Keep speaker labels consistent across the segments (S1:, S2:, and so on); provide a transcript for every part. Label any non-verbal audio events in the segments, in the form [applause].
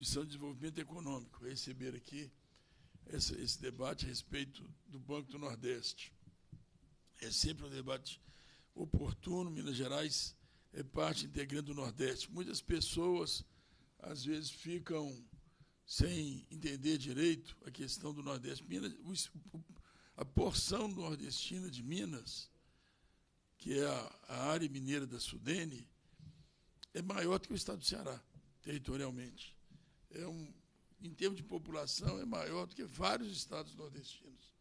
S1: Comissão de Desenvolvimento Econômico receber aqui esse, esse, debate a respeito do Banco do Nordeste. É sempre um debate oportuno. Minas Gerais é parte integrante do Nordeste. Muitas pessoas, às vezes, ficam sem entender direito a questão do Nordeste. Minas, a porção nordestina de Minas, que é a, a área mineira da Sudene, é maior do que o estado do Ceará, territorialmente é um, em termos de população, é maior do que vários estados nordestinos.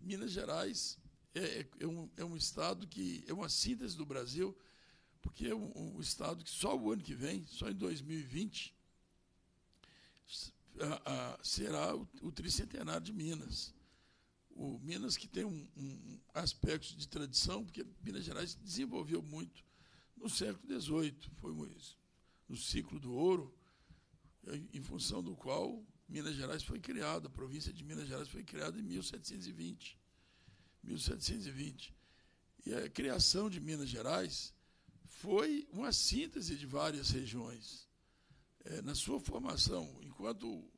S1: Minas Gerais é, é, é, um, é um estado que é uma síntese do Brasil, porque é um, um estado que só o ano que vem, só em 2020, a, a, será o, o, tricentenário de Minas. O Minas que tem um, um aspecto de tradição, porque Minas Gerais desenvolveu muito no século XVIII, foi no ciclo do ouro, em função do qual Minas Gerais foi criada, a província de Minas Gerais foi criada em 1720. 1720. E a criação de Minas Gerais foi uma síntese de várias regiões. É, na sua formação, enquanto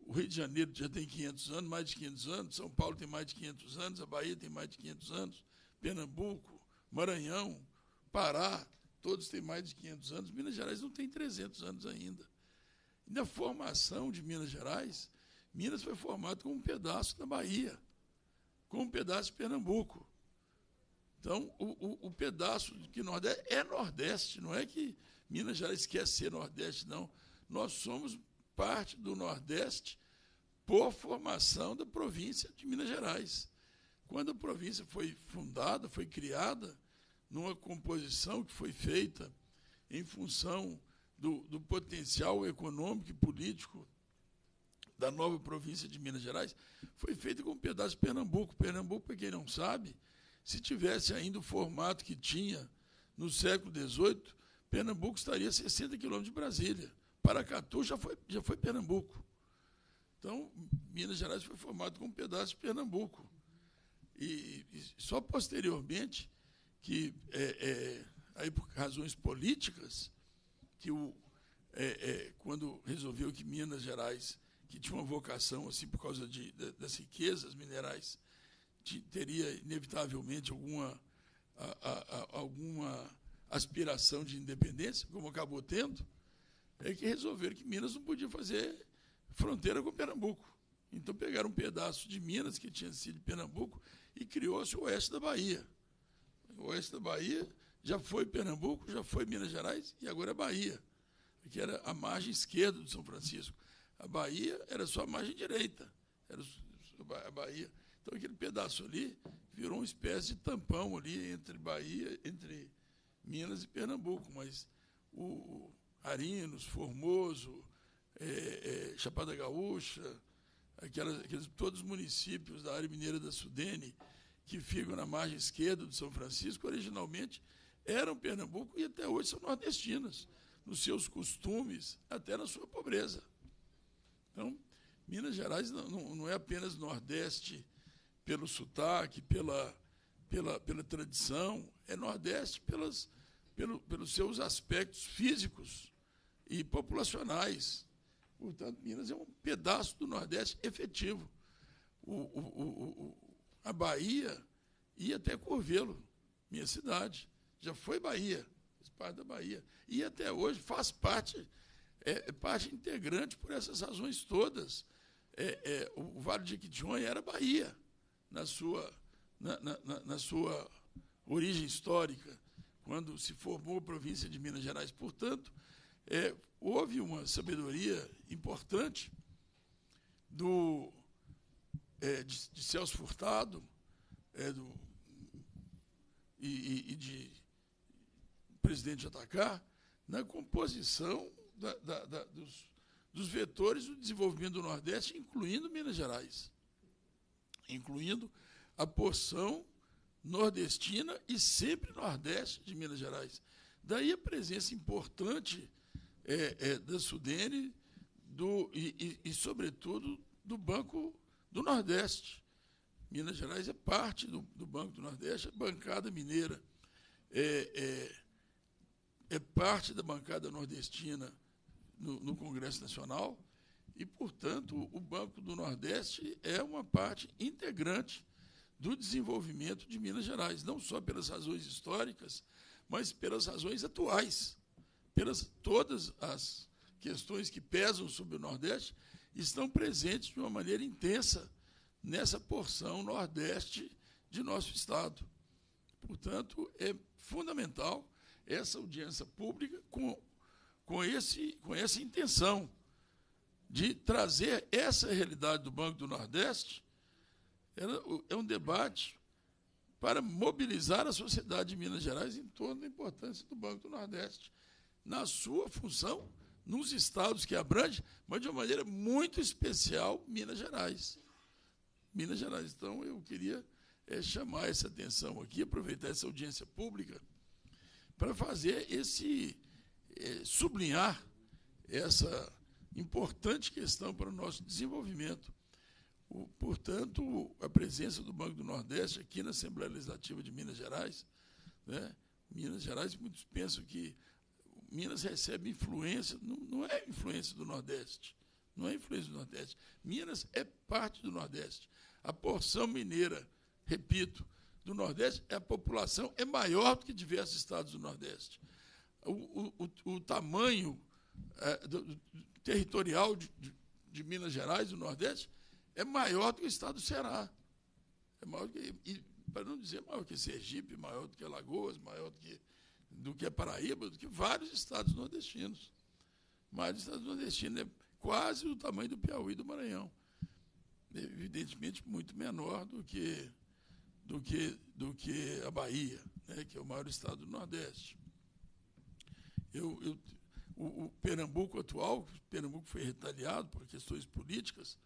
S1: o Rio de Janeiro já tem 500 anos, mais de 500 anos, São Paulo tem mais de 500 anos, a Bahia tem mais de 500 anos, Pernambuco, Maranhão, Pará, todos têm mais de 500 anos. Minas Gerais não tem 300 anos ainda na formação de Minas Gerais, Minas foi formado como um pedaço da Bahia, como um pedaço de Pernambuco. Então, o, o, o pedaço que Nordeste é Nordeste, não é que Minas Gerais quer ser Nordeste, não. Nós somos parte do Nordeste por formação da província de Minas Gerais. Quando a província foi fundada, foi criada, numa composição que foi feita em função do, do potencial econômico e político da nova província de Minas Gerais, foi feito com um pedaço de Pernambuco. Pernambuco, para quem não sabe, se tivesse ainda o formato que tinha no século XVIII, Pernambuco estaria a 60 quilômetros de Brasília. Paracatu já foi, já foi Pernambuco. Então, Minas Gerais foi formado com um pedaço de Pernambuco. E, e só posteriormente, que é, é, aí por razões políticas, que o, é, é, quando resolveu que Minas Gerais, que tinha uma vocação assim por causa de, de, das riquezas minerais, de, teria inevitavelmente alguma, a, a, a, alguma aspiração de independência, como acabou tendo, é que resolveram que Minas não podia fazer fronteira com Pernambuco. Então pegaram um pedaço de Minas que tinha sido Pernambuco e criou-se o oeste da Bahia. O oeste da Bahia já foi Pernambuco, já foi Minas Gerais e agora é Bahia, que era a margem esquerda do São Francisco. A Bahia era só a margem direita, era a Bahia. Então aquele pedaço ali virou uma espécie de tampão ali entre Bahia, entre Minas e Pernambuco, mas o Arinos, Formoso, é, é, Chapada Gaúcha, aquelas, aqueles, todos os municípios da área mineira da Sudene que ficam na margem esquerda do São Francisco, originalmente eram Pernambuco e até hoje são nordestinas, nos seus costumes, até na sua pobreza. Então, Minas Gerais não, não é apenas Nordeste pelo sotaque, pela, pela, pela tradição, é Nordeste pelas, pelo, pelos seus aspectos físicos e populacionais. Portanto, Minas é um pedaço do Nordeste efetivo. O, o, o, a Bahia e até Corvelo, minha cidade já foi Bahia, fez parte da Bahia. E até hoje faz parte, é, é, parte integrante por essas razões todas. É, é, o Vale de Quitionha era Bahia, na sua, na, na, na sua origem histórica, quando se formou a província de Minas Gerais. Portanto, é, houve uma sabedoria importante do, é, de, de, Celso Furtado é, do, e, e, de presidente atacar na composição da, da, da, dos, dos vetores do desenvolvimento do Nordeste, incluindo Minas Gerais, incluindo a porção nordestina e sempre nordeste de Minas Gerais. Daí a presença importante é, é, da Sudene do, e, e, e, sobretudo, do Banco do Nordeste. Minas Gerais é parte do, do Banco do Nordeste, a bancada mineira. É, é é parte da bancada nordestina no, no Congresso Nacional e, portanto, o Banco do Nordeste é uma parte integrante do desenvolvimento de Minas Gerais, não só pelas razões históricas, mas pelas razões atuais, pelas todas as questões que pesam sobre o Nordeste estão presentes de uma maneira intensa nessa porção nordeste de nosso estado. Portanto, é fundamental essa audiência pública com, com, esse, com essa intenção de trazer essa realidade do Banco do Nordeste. é um debate para mobilizar a sociedade de Minas Gerais em torno da importância do Banco do Nordeste na sua função nos estados que abrange, mas de uma maneira muito especial Minas Gerais. Minas Gerais. Então, eu queria é, chamar essa atenção aqui, aproveitar essa audiência pública para fazer esse eh, sublinhar essa importante questão para o nosso desenvolvimento. portanto, a presença do Banco do Nordeste aqui na Assembleia Legislativa de Minas Gerais, né? Minas Gerais, muitos pensam que Minas recebe influência, não, não é influência do Nordeste, não é influência do Nordeste. Minas é parte do Nordeste. A porção mineira, repito, do Nordeste, é a população é maior do que diversos estados do Nordeste. O, o, o tamanho é, do, do, territorial de, de, de, Minas Gerais, do Nordeste, é maior do que o estado do Ceará. É maior que, e, para não dizer maior que Sergipe, maior do que Alagoas, maior do que, do que Paraíba, do que vários estados nordestinos. mas do estado nordestino é quase o tamanho do Piauí e do Maranhão. Evidentemente, muito menor do que do que, do que a Bahia, né, que é o maior estado do Nordeste. Eu, eu o, o, Pernambuco atual, Pernambuco foi retaliado por questões políticas,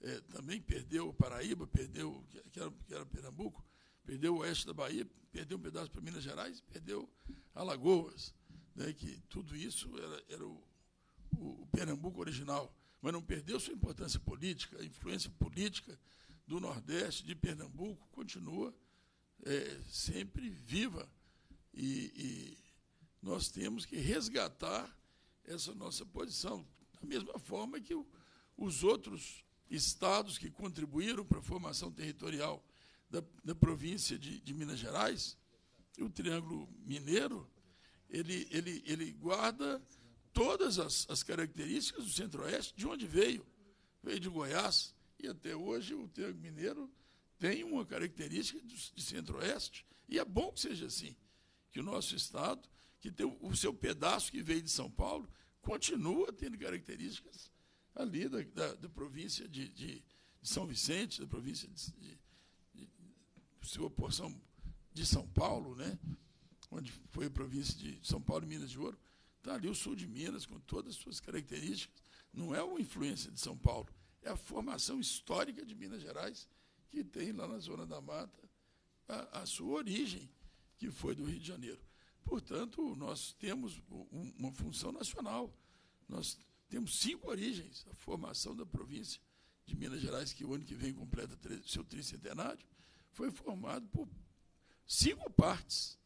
S1: é, também perdeu o Paraíba, perdeu, que era, que era Pernambuco, perdeu o oeste da Bahia, perdeu um pedaço para Minas Gerais, perdeu Alagoas, né, que tudo isso era, era o, o, o Pernambuco original, mas não perdeu sua importância política, a influência política do Nordeste, de Pernambuco, continua é, sempre viva. E, e, nós temos que resgatar essa nossa posição, da mesma forma que o, os outros estados que contribuíram para a formação territorial da, da província de, de, Minas Gerais, o Triângulo Mineiro, ele, ele, ele guarda todas as, as características do Centro-Oeste, de onde veio. Veio de Goiás, e até hoje o Triângulo Mineiro tem uma característica de centro-oeste, e é bom que seja assim, que o nosso Estado, que tem o seu pedaço que veio de São Paulo, continua tendo características ali da, da, da província de, de, de, São Vicente, da província de, de, sua porção de São Paulo, né? onde foi a província de São Paulo e Minas de Ouro, está ali o sul de Minas, com todas as suas características, não é uma influência de São Paulo, é a formação histórica de Minas Gerais, que tem lá na Zona da Mata a, a sua origem, que foi do Rio de Janeiro. Portanto, nós temos uma função nacional. Nós temos cinco origens. A formação da província de Minas Gerais, que o ano que vem completa seu tricentenário, foi formado por cinco partes,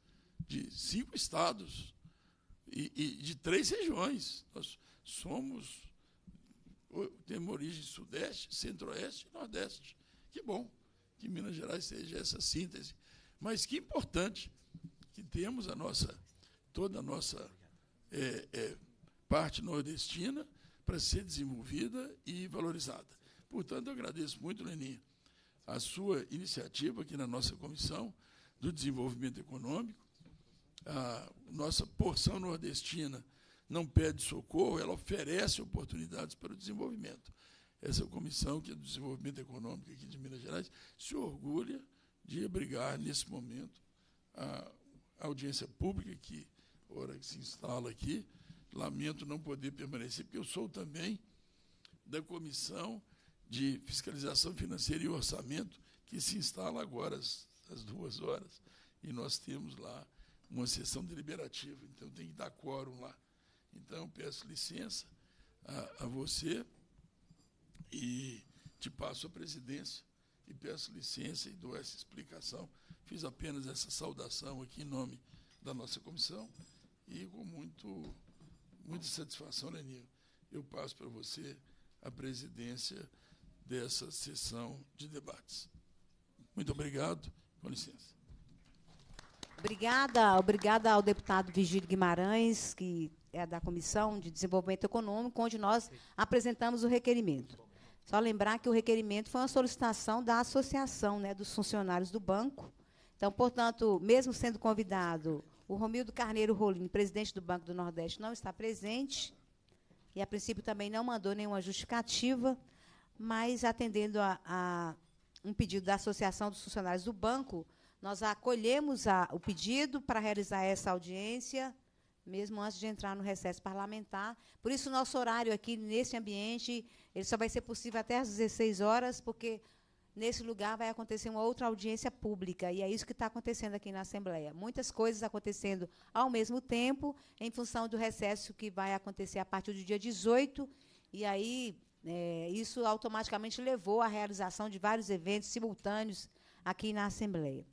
S1: de cinco estados e, e de três regiões. Nós somos temos origem sudeste, centro-oeste e nordeste. Que bom que Minas Gerais seja essa síntese. Mas que importante que temos a nossa, toda a nossa é, é, parte nordestina para ser desenvolvida e valorizada. Portanto, eu agradeço muito, Leninha, a sua iniciativa aqui na nossa Comissão do Desenvolvimento Econômico, a nossa porção nordestina não pede socorro, ela oferece oportunidades para o desenvolvimento. Essa é comissão que é do desenvolvimento econômico aqui de Minas Gerais se orgulha de abrigar nesse momento a audiência pública que ora que se instala aqui. Lamento não poder permanecer porque eu sou também da comissão de fiscalização financeira e orçamento que se instala agora às, às duas horas e nós temos lá uma sessão deliberativa, então tem que dar quórum lá. Então, peço licença a, a você e te passo a presidência e peço licença e dou essa explicação. Fiz apenas essa saudação aqui em nome da nossa comissão e com muito, muita satisfação, Lenir, né, eu passo para você a presidência dessa sessão de debates. Muito obrigado, com licença.
S2: Obrigada, obrigada ao deputado Vigílio Guimarães, que é da Comissão de Desenvolvimento Econômico, onde nós apresentamos o requerimento. Só lembrar que o requerimento foi uma solicitação da associação né, dos funcionários do banco. Então, portanto, mesmo sendo convidado, o Romildo Carneiro Rolim, presidente do Banco do Nordeste, não está presente e, a princípio, também não mandou nenhuma justificativa, mas, atendendo a, a um pedido da Associação dos Funcionários do Banco, nós acolhemos a, o pedido para realizar essa audiência mesmo antes de entrar no recesso parlamentar. Por isso, nosso horário aqui, nesse ambiente, ele só vai ser possível até às 16 horas, porque nesse lugar vai acontecer uma outra audiência pública. E é isso que está acontecendo aqui na Assembleia. Muitas coisas acontecendo ao mesmo tempo, em função do recesso que vai acontecer a partir do dia 18. E aí, é, isso automaticamente levou à realização de vários eventos simultâneos aqui na Assembleia.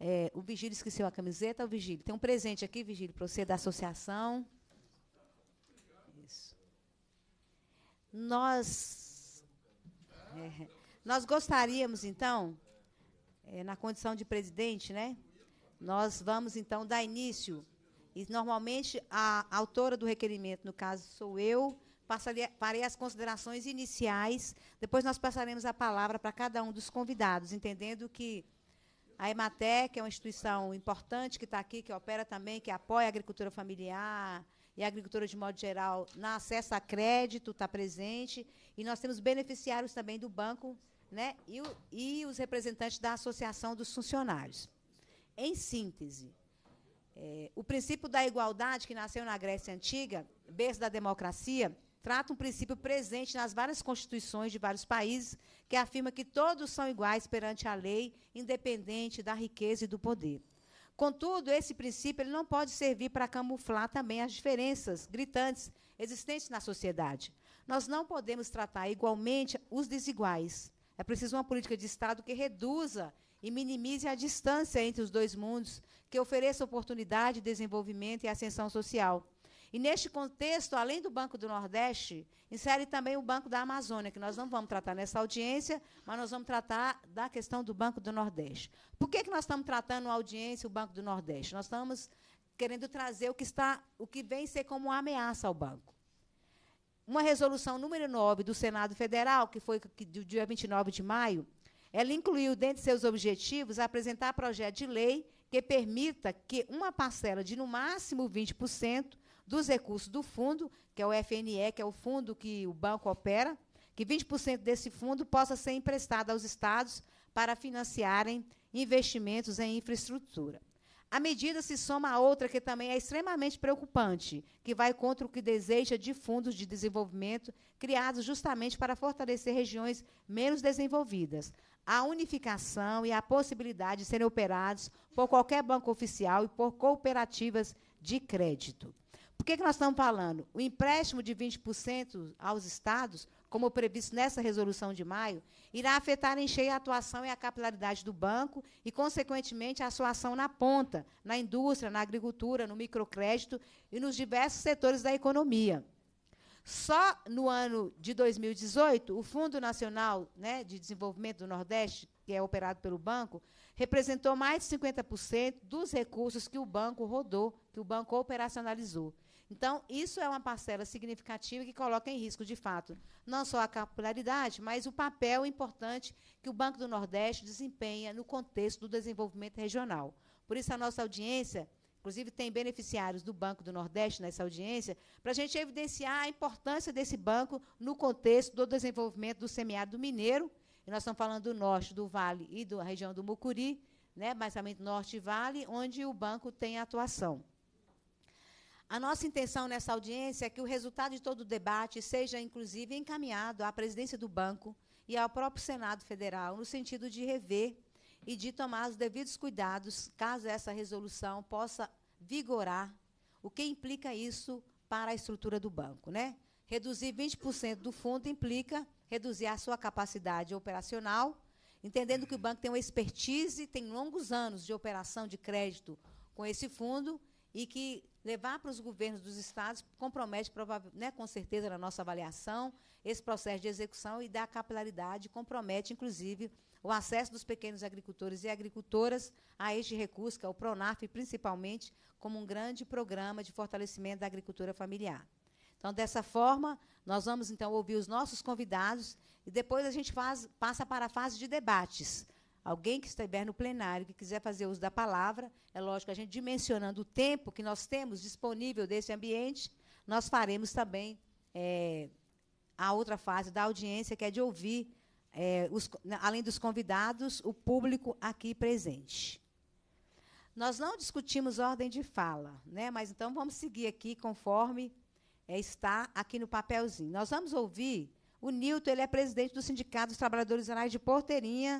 S2: É, o Vigílio esqueceu a camiseta, o Vigílio. Tem um presente aqui, Vigílio, para você da associação. Isso. Nós, é, nós gostaríamos, então, é, na condição de presidente, né? Nós vamos, então, dar início. E, normalmente, a autora do requerimento, no caso, sou eu, farei as considerações iniciais. Depois, nós passaremos a palavra para cada um dos convidados, entendendo que a Ematec é uma instituição importante que está aqui, que opera também, que apoia a agricultura familiar e a agricultura de modo geral na acesso a crédito, está presente. E nós temos beneficiários também do banco né, e, o, e os representantes da Associação dos Funcionários. Em síntese, é, o princípio da igualdade que nasceu na Grécia Antiga, berço da democracia, trata um princípio presente nas várias constituições de vários países, que afirma que todos são iguais perante a lei, independente da riqueza e do poder. Contudo, esse princípio ele não pode servir para camuflar também as diferenças gritantes existentes na sociedade. Nós não podemos tratar igualmente os desiguais. É preciso uma política de Estado que reduza e minimize a distância entre os dois mundos, que ofereça oportunidade, desenvolvimento e ascensão social. E neste contexto, além do Banco do Nordeste, insere também o Banco da Amazônia, que nós não vamos tratar nessa audiência, mas nós vamos tratar da questão do Banco do Nordeste. Por que, que nós estamos tratando a audiência o Banco do Nordeste? Nós estamos querendo trazer o que está, o que vem ser como uma ameaça ao banco. Uma resolução número 9 do Senado Federal, que foi do dia 29 de maio, ela incluiu dentre seus objetivos apresentar projeto de lei que permita que uma parcela de no máximo 20% dos recursos do fundo, que é o FNE, que é o fundo que o banco opera, que 20% desse fundo possa ser emprestado aos estados para financiarem investimentos em infraestrutura. A medida se soma a outra que também é extremamente preocupante, que vai contra o que deseja de fundos de desenvolvimento criados justamente para fortalecer regiões menos desenvolvidas. A unificação e a possibilidade de serem operados por qualquer banco oficial e por cooperativas de crédito. Por que, que nós estamos falando? O empréstimo de 20% aos estados, como previsto nessa resolução de maio, irá afetar em cheio a atuação e a capilaridade do banco e, consequentemente, a sua ação na ponta, na indústria, na agricultura, no microcrédito e nos diversos setores da economia. Só no ano de 2018, o Fundo Nacional né, de Desenvolvimento do Nordeste, que é operado pelo banco, representou mais de 50% dos recursos que o banco rodou, que o banco operacionalizou. Então, isso é uma parcela significativa que coloca em risco, de fato, não só a capilaridade, mas o papel importante que o Banco do Nordeste desempenha no contexto do desenvolvimento regional. Por isso, a nossa audiência Inclusive, tem beneficiários do Banco do Nordeste nessa audiência, para a gente evidenciar a importância desse banco no contexto do desenvolvimento do semiárido mineiro. E nós estamos falando do norte do Vale e da região do Mucuri, né, mais também norte e Vale, onde o banco tem atuação. A nossa intenção nessa audiência é que o resultado de todo o debate seja, inclusive, encaminhado à presidência do banco e ao próprio Senado Federal, no sentido de rever e de tomar os devidos cuidados, caso essa resolução possa vigorar, o que implica isso para a estrutura do banco. Né? Reduzir 20% do fundo implica reduzir a sua capacidade operacional, entendendo que o banco tem uma expertise, tem longos anos de operação de crédito com esse fundo e que levar para os governos dos estados compromete, né, com certeza, na nossa avaliação, esse processo de execução e da capilaridade, compromete, inclusive, o acesso dos pequenos agricultores e agricultoras a este recurso, que é o PRONAF, principalmente, como um grande programa de fortalecimento da agricultura familiar. Então, dessa forma, nós vamos então ouvir os nossos convidados e depois a gente faz, passa para a fase de debates. Alguém que estiver no plenário, que quiser fazer uso da palavra, é lógico, a gente dimensionando o tempo que nós temos disponível desse ambiente, nós faremos também é, a outra fase da audiência, que é de ouvir, é, os, né, além dos convidados, o público aqui presente. Nós não discutimos ordem de fala, né? mas então vamos seguir aqui conforme é, está aqui no papelzinho. Nós vamos ouvir o Nilton, ele é presidente do Sindicato dos Trabalhadores gerais de Porteirinha,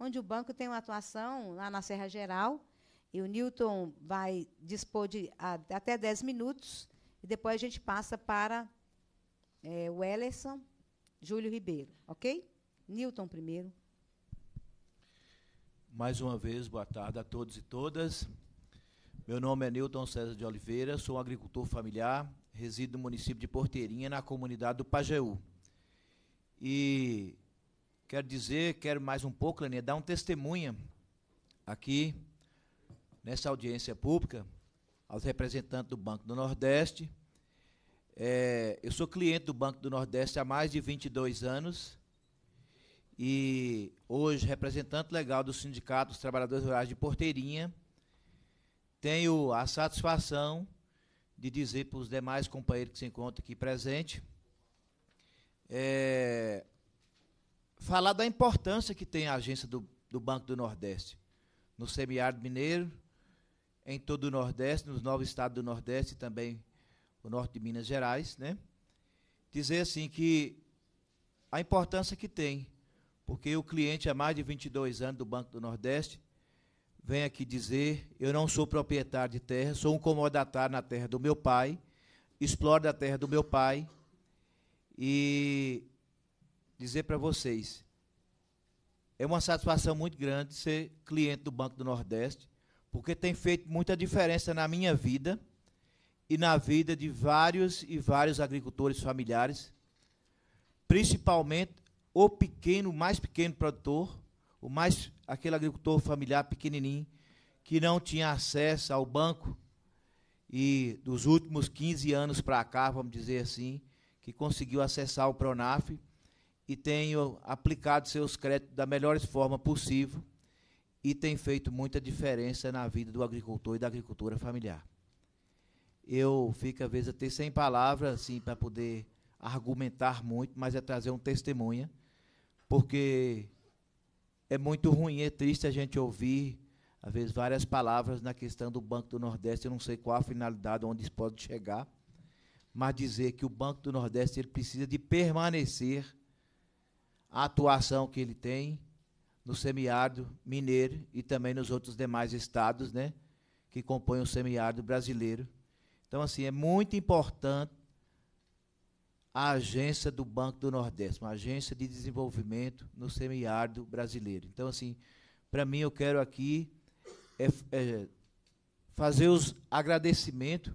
S2: onde o banco tem uma atuação lá na Serra Geral, e o Newton vai dispor de a, até 10 minutos, e depois a gente passa para é, o Ellerson, Júlio Ribeiro, ok? Newton primeiro.
S3: Mais uma vez, boa tarde a todos e todas. Meu nome é Newton César de Oliveira, sou um agricultor familiar, resido no município de Porteirinha, na comunidade do Pajeú. E Quero dizer, quero mais um pouco, Leninha, dar um testemunha aqui, nessa audiência pública, aos representantes do Banco do Nordeste. É, eu sou cliente do Banco do Nordeste há mais de 22 anos e hoje representante legal do Sindicato dos Trabalhadores Rurais de Porteirinha. Tenho a satisfação de dizer para os demais companheiros que se encontram aqui presentes é, falar da importância que tem a agência do, do Banco do Nordeste no semiárido mineiro, em todo o Nordeste, nos nove estados do Nordeste e também o norte de Minas Gerais, né? Dizer assim que a importância que tem, porque o cliente há mais de 22 anos do Banco do Nordeste vem aqui dizer, eu não sou proprietário de terra, sou um comodatário na terra do meu pai, exploro a terra do meu pai e dizer para vocês, é uma satisfação muito grande ser cliente do Banco do Nordeste, porque tem feito muita diferença na minha vida e na vida de vários e vários agricultores familiares, principalmente o pequeno, mais pequeno produtor, o mais aquele agricultor familiar pequenininho que não tinha acesso ao banco e dos últimos 15 anos para cá, vamos dizer assim, que conseguiu acessar o Pronaf e tenho aplicado seus créditos da melhor forma possível e tem feito muita diferença na vida do agricultor e da agricultura familiar. Eu fico, às vezes, até sem palavras assim, para poder argumentar muito, mas é trazer um testemunha, porque é muito ruim, é triste a gente ouvir, às vezes, várias palavras na questão do Banco do Nordeste, eu não sei qual a finalidade, onde isso pode chegar, mas dizer que o Banco do Nordeste ele precisa de permanecer a atuação que ele tem no semiárido mineiro e também nos outros demais estados, né, que compõem o semiárido brasileiro. Então, assim, é muito importante a agência do Banco do Nordeste, uma agência de desenvolvimento no semiárido brasileiro. Então, assim, para mim, eu quero aqui é, é, fazer os agradecimentos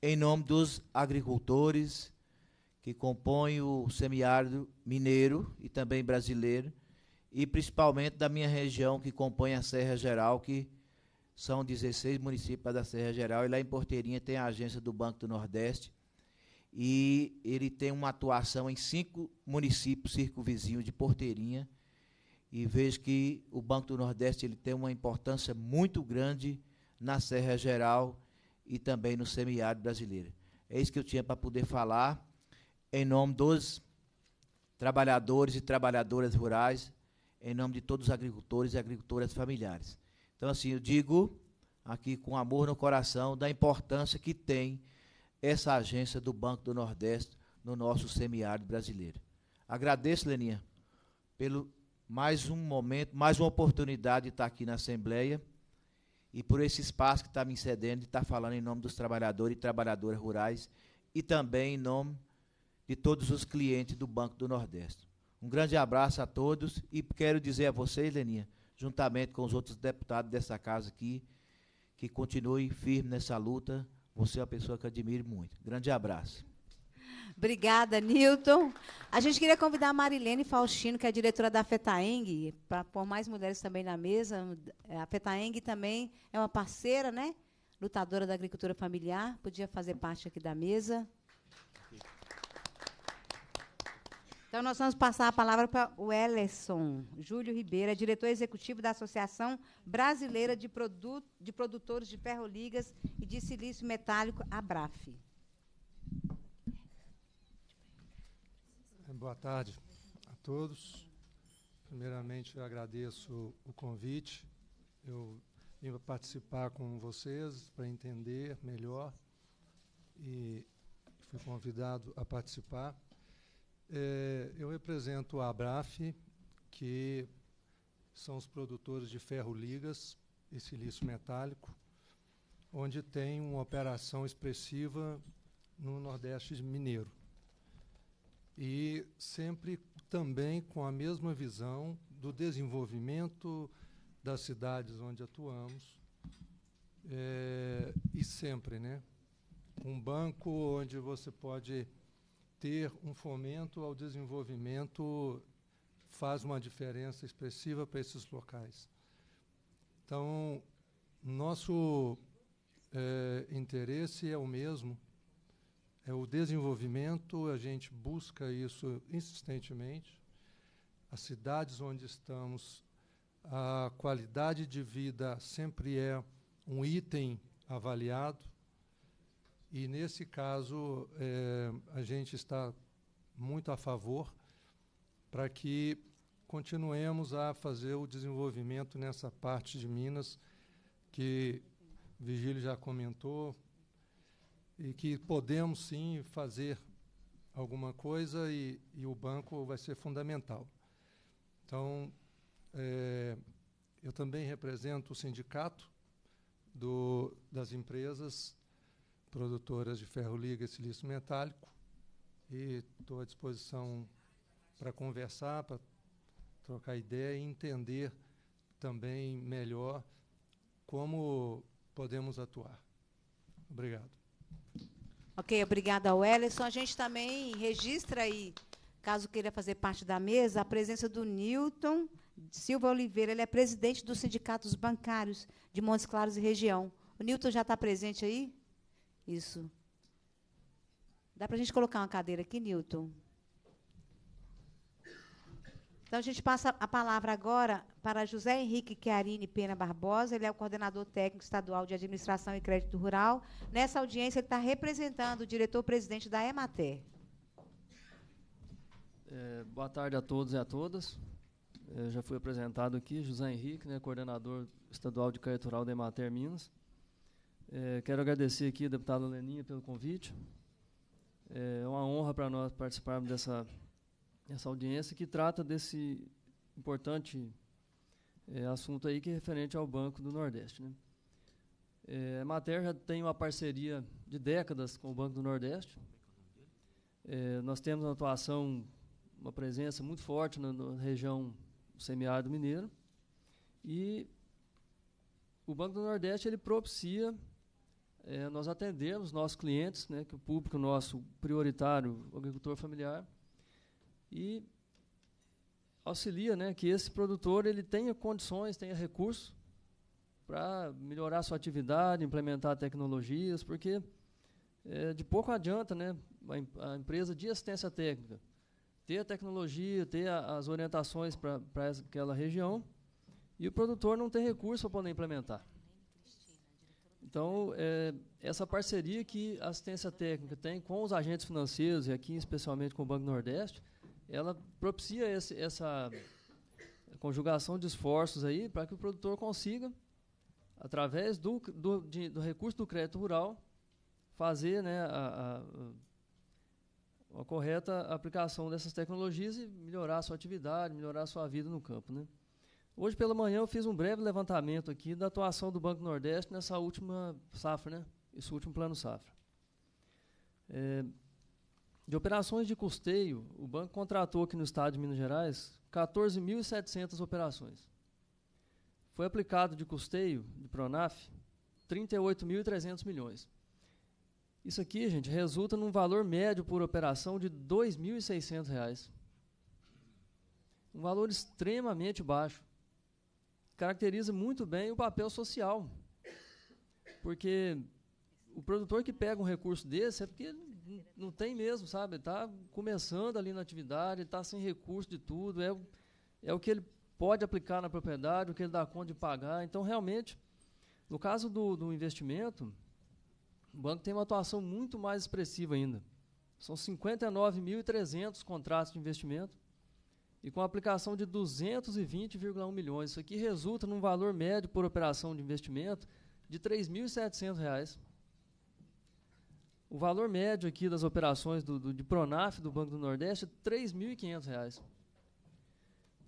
S3: em nome dos agricultores, que compõe o semiárido mineiro e também brasileiro, e principalmente da minha região, que compõe a Serra Geral, que são 16 municípios da Serra Geral, e lá em Porteirinha tem a agência do Banco do Nordeste, e ele tem uma atuação em cinco municípios circunvizinhos de Porteirinha, e vejo que o Banco do Nordeste ele tem uma importância muito grande na Serra Geral e também no semiárido brasileiro. É isso que eu tinha para poder falar em nome dos trabalhadores e trabalhadoras rurais, em nome de todos os agricultores e agricultoras familiares. Então, assim, eu digo aqui com amor no coração da importância que tem essa agência do Banco do Nordeste no nosso semiárido brasileiro. Agradeço, Leninha, pelo mais um momento, mais uma oportunidade de estar aqui na Assembleia e por esse espaço que está me cedendo de estar falando em nome dos trabalhadores e trabalhadoras rurais e também em nome de todos os clientes do Banco do Nordeste. Um grande abraço a todos e quero dizer a vocês, Leninha, juntamente com os outros deputados dessa casa aqui, que continue firme nessa luta. Você é uma pessoa que eu admiro muito. Grande abraço.
S2: Obrigada, Nilton. A gente queria convidar a Marilene Faustino, que é diretora da FETAENG, para pôr mais mulheres também na mesa. A FETAENG também é uma parceira, né? Lutadora da agricultura familiar, podia fazer parte aqui da mesa. Então, nós vamos passar a palavra para o Ellerson Júlio Ribeira, é diretor executivo da Associação Brasileira de, Produ de Produtores de Ferroligas e de Silício Metálico, ABRAF.
S4: Boa tarde a todos. Primeiramente, eu agradeço o convite. Eu vim participar com vocês para entender melhor e fui convidado a participar. É, eu represento a ABRAF, que são os produtores de ferro ligas e silício metálico, onde tem uma operação expressiva no Nordeste mineiro. E sempre também com a mesma visão do desenvolvimento das cidades onde atuamos, é, e sempre, né? Um banco onde você pode ter um fomento ao desenvolvimento faz uma diferença expressiva para esses locais. Então, nosso é, interesse é o mesmo, é o desenvolvimento, a gente busca isso insistentemente. As cidades onde estamos, a qualidade de vida sempre é um item avaliado e nesse caso, é, a gente está muito a favor para que continuemos a fazer o desenvolvimento nessa parte de Minas, que Vigílio já comentou, e que podemos sim fazer alguma coisa e, e o banco vai ser fundamental. Então, é, eu também represento o sindicato do, das empresas produtoras de ferro liga e silício metálico. E estou à disposição para conversar, para trocar ideia e entender também melhor como podemos atuar. Obrigado.
S2: Ok, obrigada ao A gente também registra aí, caso queira fazer parte da mesa, a presença do Newton Silva Oliveira. Ele é presidente dos sindicatos Bancários de Montes Claros e Região. O Newton já está presente aí? Isso. Dá para a gente colocar uma cadeira aqui, Newton? Então, a gente passa a palavra agora para José Henrique Chiarine Pena Barbosa. Ele é o coordenador técnico estadual de administração e crédito rural. Nessa audiência, ele está representando o diretor-presidente da EMATER.
S5: É, boa tarde a todos e a todas. Eu é, já fui apresentado aqui, José Henrique, né, coordenador estadual de crédito rural da EMATER Minas. É, quero agradecer aqui, deputado Leninha, pelo convite. É, é uma honra para nós participarmos dessa, dessa audiência que trata desse importante é, assunto aí que é referente ao Banco do Nordeste. Né? É, a Mater já tem uma parceria de décadas com o Banco do Nordeste. É, nós temos uma atuação, uma presença muito forte na, na região semiárido mineiro. E o Banco do Nordeste ele propicia é, nós atendemos nossos clientes, né, que o público nosso prioritário, o agricultor familiar, e auxilia né, que esse produtor ele tenha condições, tenha recursos para melhorar sua atividade, implementar tecnologias, porque é, de pouco adianta né, a, a, empresa de assistência técnica ter a tecnologia, ter a, as orientações para aquela região e o produtor não ter recurso para poder implementar. Então, é, essa parceria que a assistência técnica tem com os agentes financeiros, e aqui especialmente com o Banco Nordeste, ela propicia esse, essa conjugação de esforços aí para que o produtor consiga, através do, do, de, do recurso do crédito rural, fazer né, a, a, a, correta aplicação dessas tecnologias e melhorar a sua atividade, melhorar a sua vida no campo. Né? Hoje pela manhã eu fiz um breve levantamento aqui da atuação do Banco Nordeste nessa última safra, né? Esse último plano safra. É, de operações de custeio, o banco contratou aqui no estado de Minas Gerais 14.700 operações. Foi aplicado de custeio de Pronaf 38.300 milhões. Isso aqui, gente, resulta num valor médio por operação de R$ 2.600. Um valor extremamente baixo caracteriza muito bem o papel social. Porque o produtor que pega um recurso desse é porque não tem mesmo, sabe? Está começando ali na atividade, está sem recurso de tudo, é, é o que ele pode aplicar na propriedade, o que ele dá conta de pagar. Então, realmente, no caso do, do investimento, o banco tem uma atuação muito mais expressiva ainda. São 59.300 contratos de investimento e com aplicação de 220,1 milhões. Isso aqui resulta num valor médio por operação de investimento de R$ 3.700. O valor médio aqui das operações do, do, de Pronaf do Banco do Nordeste é R$ 3.500.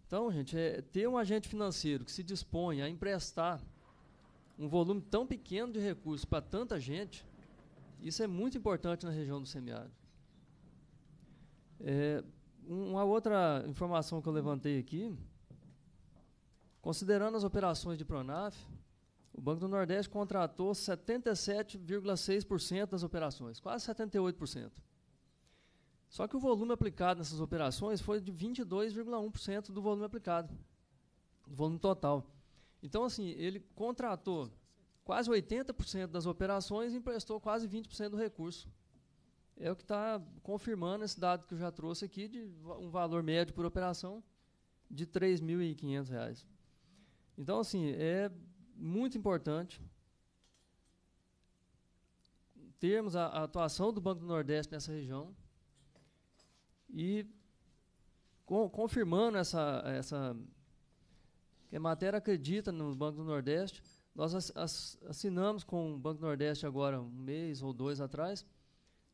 S5: Então, gente, é, ter um agente financeiro que se dispõe a emprestar um volume tão pequeno de recursos para tanta gente, isso é muito importante na região do semiárido. É, uma outra informação que eu levantei aqui, considerando as operações de Pronaf, o Banco do Nordeste contratou 77,6% das operações, quase 78%. Só que o volume aplicado nessas operações foi de 22,1% do volume aplicado, do volume total. Então, assim, ele contratou quase 80% das operações e emprestou quase 20% do recurso é o que está confirmando esse dado que eu já trouxe aqui de um valor médio por operação de R$ 3.500. Então, assim, é muito importante termos a, atuação do Banco do Nordeste nessa região e confirmando essa, essa que a matéria acredita no Banco do Nordeste, nós assinamos com o Banco do Nordeste agora um mês ou dois atrás,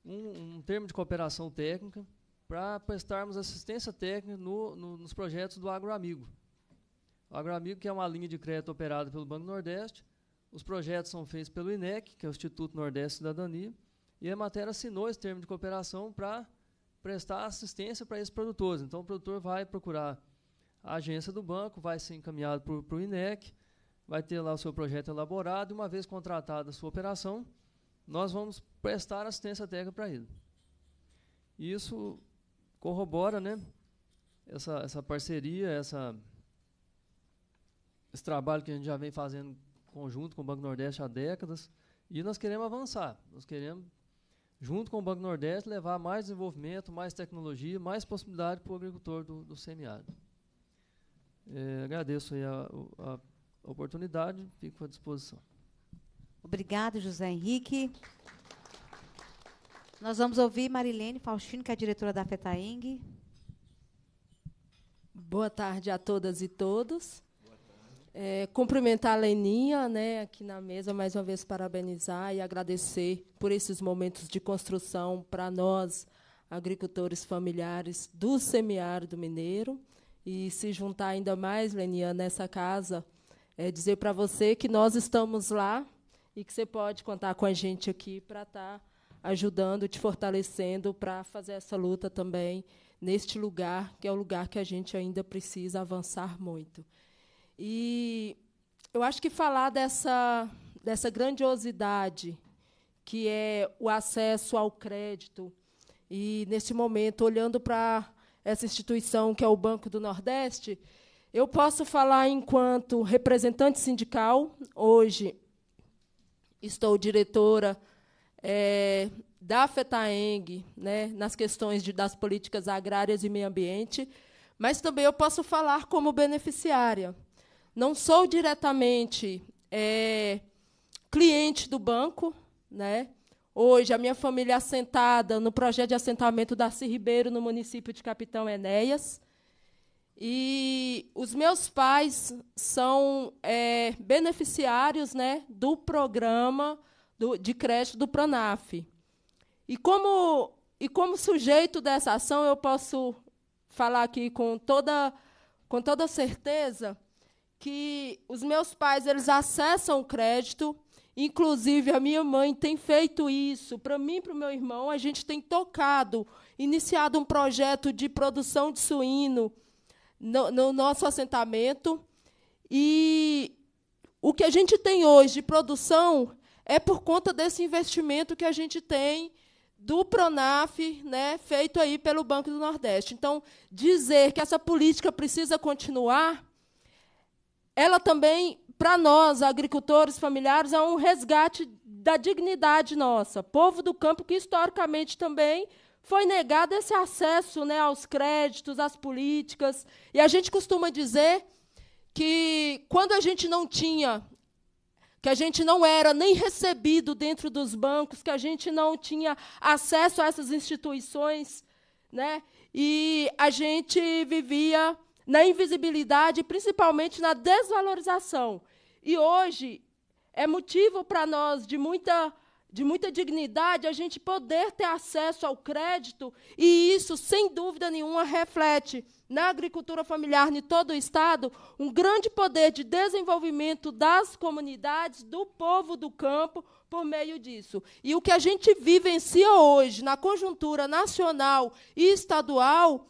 S5: um, um termo de cooperação técnica para prestarmos assistência técnica no, no, nos projetos do Agroamigo. O Agroamigo, que é uma linha de crédito operada pelo Banco Nordeste, os projetos são feitos pelo INEC, que é o Instituto Nordeste Cidadania, e a matéria assinou esse termo de cooperação para prestar assistência para esses produtores. Então, o produtor vai procurar a agência do banco, vai ser encaminhado para o INEC, vai ter lá o seu projeto elaborado, e uma vez contratada a sua operação, nós vamos prestar assistência técnica para ele. E isso corrobora né, essa, essa parceria, essa, esse trabalho que a gente já vem fazendo conjunto com o Banco Nordeste há décadas. E nós queremos avançar, nós queremos, junto com o Banco Nordeste, levar mais desenvolvimento, mais tecnologia, mais possibilidade para o agricultor do, do semiárido. É, agradeço a, a, a oportunidade, fico à disposição.
S2: Obrigado, José Henrique. Nós vamos ouvir Marilene Faustino, que é a diretora da Fetaing.
S6: Boa tarde a todas e todos. É, cumprimentar a Leninha né, aqui na mesa, mais uma vez parabenizar e agradecer por esses momentos de construção para nós, agricultores familiares do semiárido mineiro. E se juntar ainda mais, Leninha, nessa casa, é dizer para você que nós estamos lá e que você pode contar com a gente aqui para estar tá ajudando, te fortalecendo para fazer essa luta também neste lugar, que é o lugar que a gente ainda precisa avançar muito. E eu acho que falar dessa, dessa grandiosidade que é o acesso ao crédito, e, nesse momento, olhando para essa instituição que é o Banco do Nordeste, eu posso falar enquanto representante sindical, hoje estou diretora é, da FETAENG né, nas questões de, das políticas agrárias e meio ambiente, mas também eu posso falar como beneficiária. Não sou diretamente é, cliente do banco. Né? Hoje, a minha família é assentada no projeto de assentamento da Darcy Ribeiro, no município de Capitão Enéas. E os meus pais são é, beneficiários né, do programa do, de crédito do PRONAF. E como, e como sujeito dessa ação, eu posso falar aqui com toda, com toda certeza que os meus pais eles acessam o crédito, inclusive a minha mãe tem feito isso. Para mim e para o meu irmão, a gente tem tocado, iniciado um projeto de produção de suíno no, no nosso assentamento. E o que a gente tem hoje de produção é por conta desse investimento que a gente tem do Pronaf, né, feito aí pelo Banco do Nordeste. Então, dizer que essa política precisa continuar, ela também para nós, agricultores familiares, é um resgate da dignidade nossa, povo do campo que historicamente também foi negado esse acesso né, aos créditos, às políticas. E a gente costuma dizer que quando a gente não tinha, que a gente não era nem recebido dentro dos bancos, que a gente não tinha acesso a essas instituições, né, e a gente vivia na invisibilidade, principalmente na desvalorização. E hoje é motivo para nós de muita de muita dignidade, a gente poder ter acesso ao crédito, e isso, sem dúvida nenhuma, reflete na agricultura familiar em todo o Estado um grande poder de desenvolvimento das comunidades, do povo do campo, por meio disso. E o que a gente vivencia hoje, na conjuntura nacional e estadual,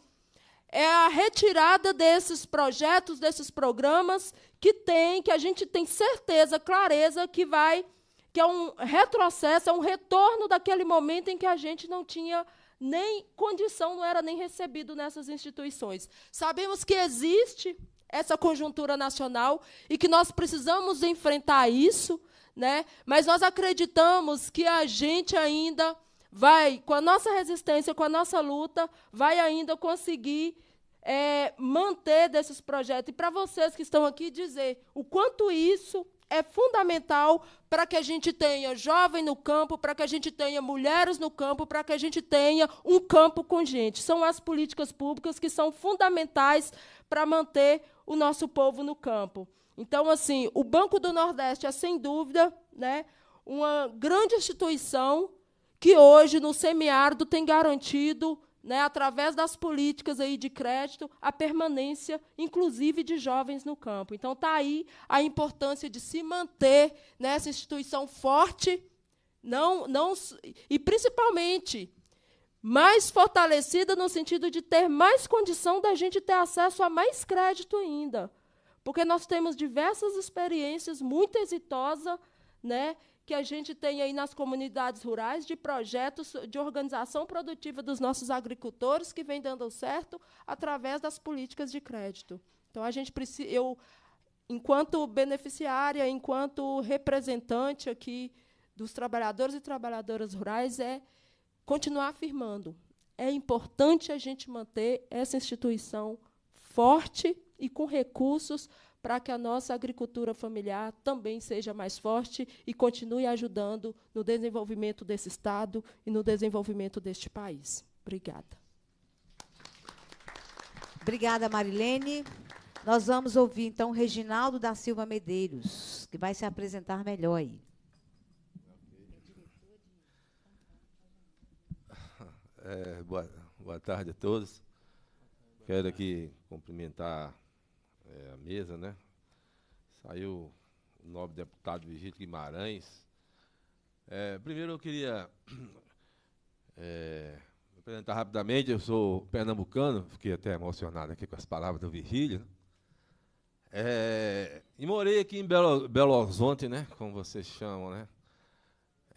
S6: é a retirada desses projetos, desses programas que tem, que a gente tem certeza, clareza que vai que é um retrocesso, é um retorno daquele momento em que a gente não tinha nem condição, não era nem recebido nessas instituições. Sabemos que existe essa conjuntura nacional e que nós precisamos enfrentar isso, né? mas nós acreditamos que a gente ainda vai, com a nossa resistência, com a nossa luta, vai ainda conseguir é, manter desses projetos. E para vocês que estão aqui, dizer o quanto isso é fundamental para que a gente tenha jovem no campo, para que a gente tenha mulheres no campo, para que a gente tenha um campo com gente. São as políticas públicas que são fundamentais para manter o nosso povo no campo. Então, assim, o Banco do Nordeste é, sem dúvida, né, uma grande instituição que hoje no semiárido tem garantido né, através das políticas aí de crédito, a permanência, inclusive, de jovens no campo. Então, está aí a importância de se manter nessa instituição forte, não, não, e principalmente mais fortalecida no sentido de ter mais condição da gente ter acesso a mais crédito ainda. Porque nós temos diversas experiências muito exitosas né, que a gente tem aí nas comunidades rurais de projetos de organização produtiva dos nossos agricultores que vem dando certo através das políticas de crédito. Então a gente precisa, eu, enquanto beneficiária, enquanto representante aqui dos trabalhadores e trabalhadoras rurais é continuar afirmando. É importante a gente manter essa instituição forte e com recursos para que a nossa agricultura familiar também seja mais forte e continue ajudando no desenvolvimento desse Estado e no desenvolvimento deste país. Obrigada.
S2: Obrigada, Marilene. Nós vamos ouvir, então, Reginaldo da Silva Medeiros, que vai se apresentar melhor aí.
S7: É, boa, boa tarde a todos. Quero aqui cumprimentar é, a mesa, né? Saiu o nobre deputado Vigílio Guimarães. É, primeiro eu queria [clears throat] é, apresentar rapidamente, eu sou pernambucano, fiquei até emocionado aqui com as palavras do Virgílio. Né? É, e morei aqui em Belo, Belo Horizonte, né, como vocês chamam, né,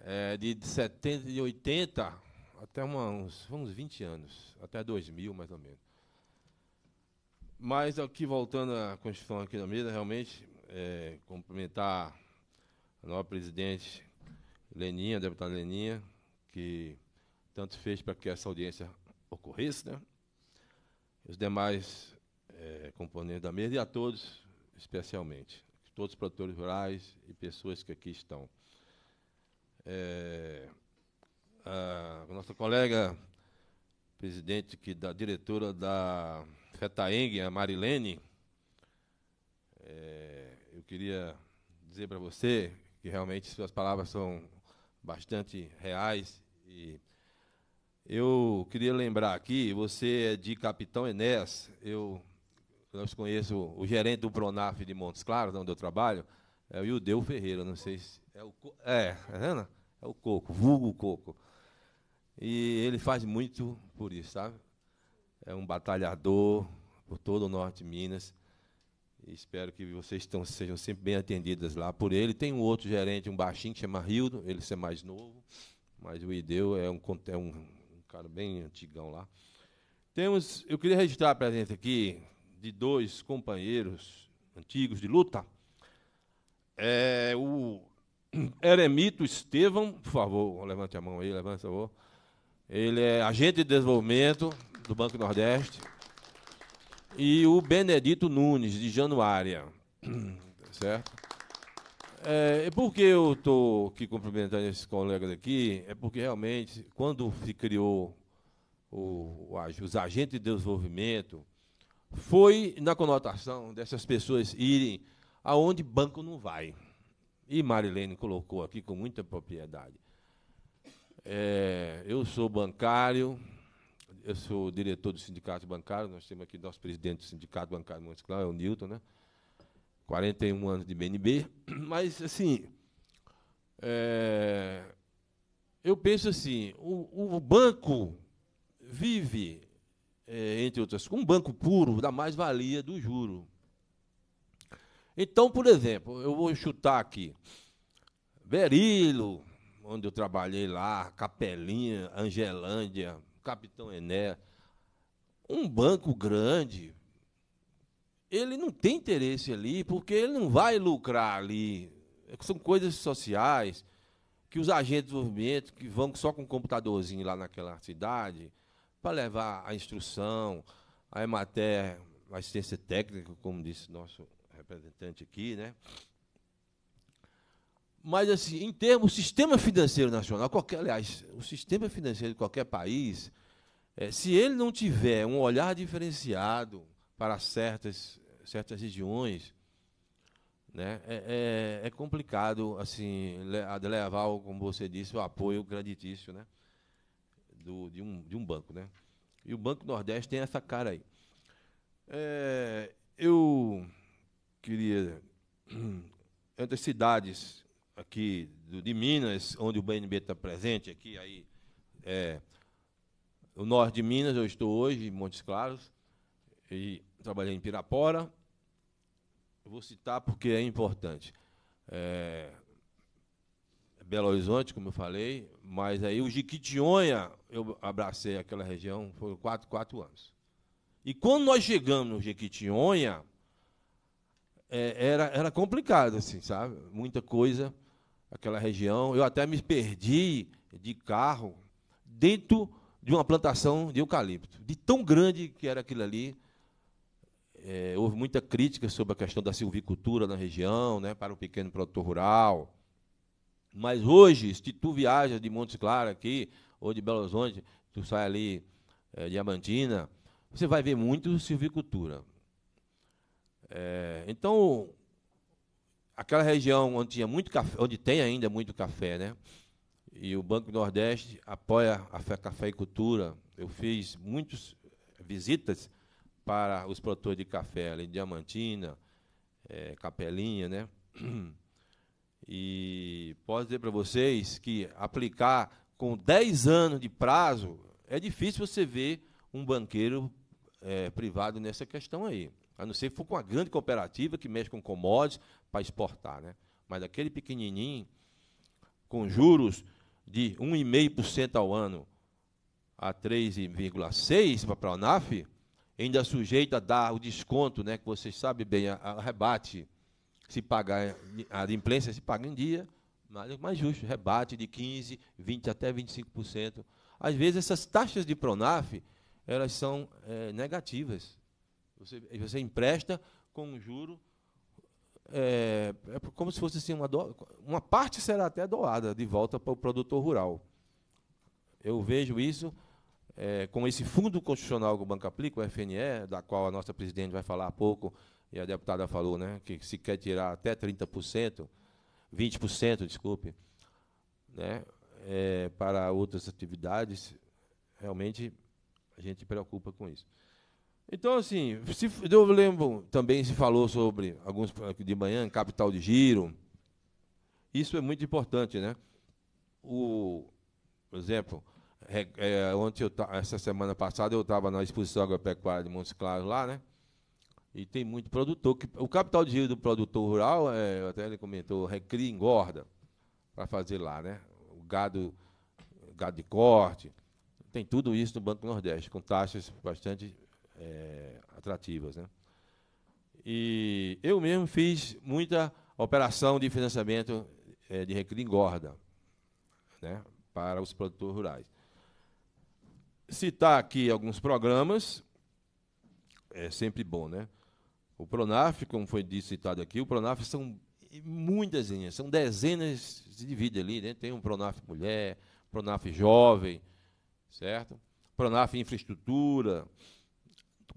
S7: é, de, 70, e 80 até uma, uns, uns 20 anos, até 2000 mais ou menos. Mas aqui, voltando à Constituição aqui da mesa, realmente, é, cumprimentar a nova presidente Leninha, a deputada Leninha, que tanto fez para que essa audiência ocorresse, né? os demais é, componentes da mesa e a todos, especialmente, todos os produtores rurais e pessoas que aqui estão. É, a nossa colega, presidente que, da diretora da Fetaeng, a Marilene, é, eu queria dizer para você que realmente suas palavras são bastante reais e eu queria lembrar aqui, você é de Capitão Enés, eu não conheço o gerente do Pronaf de Montes Claros, onde eu trabalho, é o Ildeu Ferreira, não sei se é o é, tá é o Coco, vulgo Coco. E ele faz muito por isso, sabe? é um batalhador por todo o norte de Minas. Espero que vocês estão, sejam sempre bem atendidas lá por ele. Tem um outro gerente, um baixinho, que chama Rildo, ele é mais novo, mas o Ideu é um, é um, um cara bem antigão lá. Temos, eu queria registrar a presença aqui de dois companheiros antigos de luta. É, o [clears throat] Eremito Estevam, por favor, levante a mão aí, levante, por favor. Ele é agente de desenvolvimento do Banco Nordeste, e o Benedito Nunes, de Januária. [clears throat] Certo? É, por que eu estou aqui cumprimentando esses colegas aqui? É porque realmente, quando se criou o, o, os agentes de desenvolvimento, foi na conotação dessas pessoas irem aonde banco não vai. E Marilene colocou aqui com muita propriedade. É, eu sou bancário, eu sou diretor do Sindicato Bancário, nós temos aqui nosso presidente do Sindicato Bancário Montes Claros, é o Newton, né? 41 anos de BNB, [clears throat] mas assim, é, eu penso assim, o, o banco vive, é, entre outras coisas, um banco puro da mais-valia do juro. Então, por exemplo, eu vou chutar aqui, Berilo, onde eu trabalhei lá, Capelinha, Angelândia, Capitão Ené, um banco grande, ele não tem interesse ali, porque ele não vai lucrar ali. São coisas sociais que os agentes de desenvolvimento que vão só com um computadorzinho lá naquela cidade para levar a instrução, a EMATER, assistência técnica, como disse nosso representante aqui, né? Mas, assim, em termos, do sistema financeiro nacional, qualquer, aliás, o sistema financeiro de qualquer país, é, se ele não tiver um olhar diferenciado para certas, certas regiões, né, é, é, é complicado, assim, levar, como você disse, o apoio creditício, né? Do, de, um, de um banco, né? E o Banco Nordeste tem essa cara aí. É, eu queria entre [clears throat] as cidades aqui de Minas, onde o BNB está presente, aqui aí é, o norte de Minas, eu estou hoje em Montes Claros, e trabalhei em Pirapora. vou citar porque é importante. É, Belo Horizonte, como eu falei, mas aí o Jequitinhonha eu abracei aquela região, foram quatro, quatro anos. E quando nós chegamos no Jequitinhonha, é, era, era complicado, assim, sabe? Muita coisa aquela região. Eu até me perdi de carro dentro de uma plantação de eucalipto. De tão grande que era aquilo ali. É, houve muita crítica sobre a questão da silvicultura na região, né, para o pequeno produtor rural. Mas hoje, se tu viajas de Montes Claros aqui, ou de Belo Horizonte, tu sai ali é, de Amantina, você vai ver muito silvicultura. É, então, aquela região onde tinha muito café, onde tem ainda muito café, né? E o Banco Nordeste apoia a Café e Cultura. Eu fiz muitas eh, visitas para os produtores de café, ali em Diamantina, é, Capelinha, né? [clears throat] E posso dizer para vocês que aplicar com 10 anos de prazo é difícil você ver um banqueiro é, privado nessa questão aí. A não ser que for com uma grande cooperativa que mexe com commodities, para exportar, né? Mas aquele pequenininho, com juros de 1,5% ao ano a 3,6% para a Pronaf, ainda sujeito a dar o desconto, né, que vocês sabem bem, a, a rebate, se pagar, a imprensa se paga em dia, mas é mais justo, rebate de 15%, 20% até 25%. Às vezes essas taxas de Pronaf, elas são é, negativas. Você, você empresta com um juro é, é como se fosse assim, uma, do, uma parte será até doada de volta para o produtor rural. Eu vejo isso é, com esse fundo constitucional que o Banco aplica, o FNE, da qual a nossa presidente vai falar há pouco, e a deputada falou, né, que se quer tirar até 30%, 20%, desculpe, né, é, para outras atividades, realmente a gente preocupa com isso. Então, assim, se, eu lembro, também se falou sobre alguns de manhã, capital de giro. Isso é muito importante, né? O, por exemplo, é, é, ontem eu, essa semana passada eu estava na exposição agropecuária de Montes Claros lá, né? E tem muito produtor. Que, o capital de giro do produtor rural, é, até ele comentou, recria e engorda para fazer lá, né? O gado, gado de corte, tem tudo isso no Banco Nordeste, com taxas bastante é, atrativas. Né? E eu mesmo fiz muita operação de financiamento é, de recria engorda né, para os produtores rurais. Citar aqui alguns programas, é sempre bom, né? O Pronaf, como foi dito, citado aqui, o Pronaf são muitas linhas, são dezenas de vida ali, né? Tem um Pronaf mulher, Pronaf jovem, certo? Pronaf infraestrutura,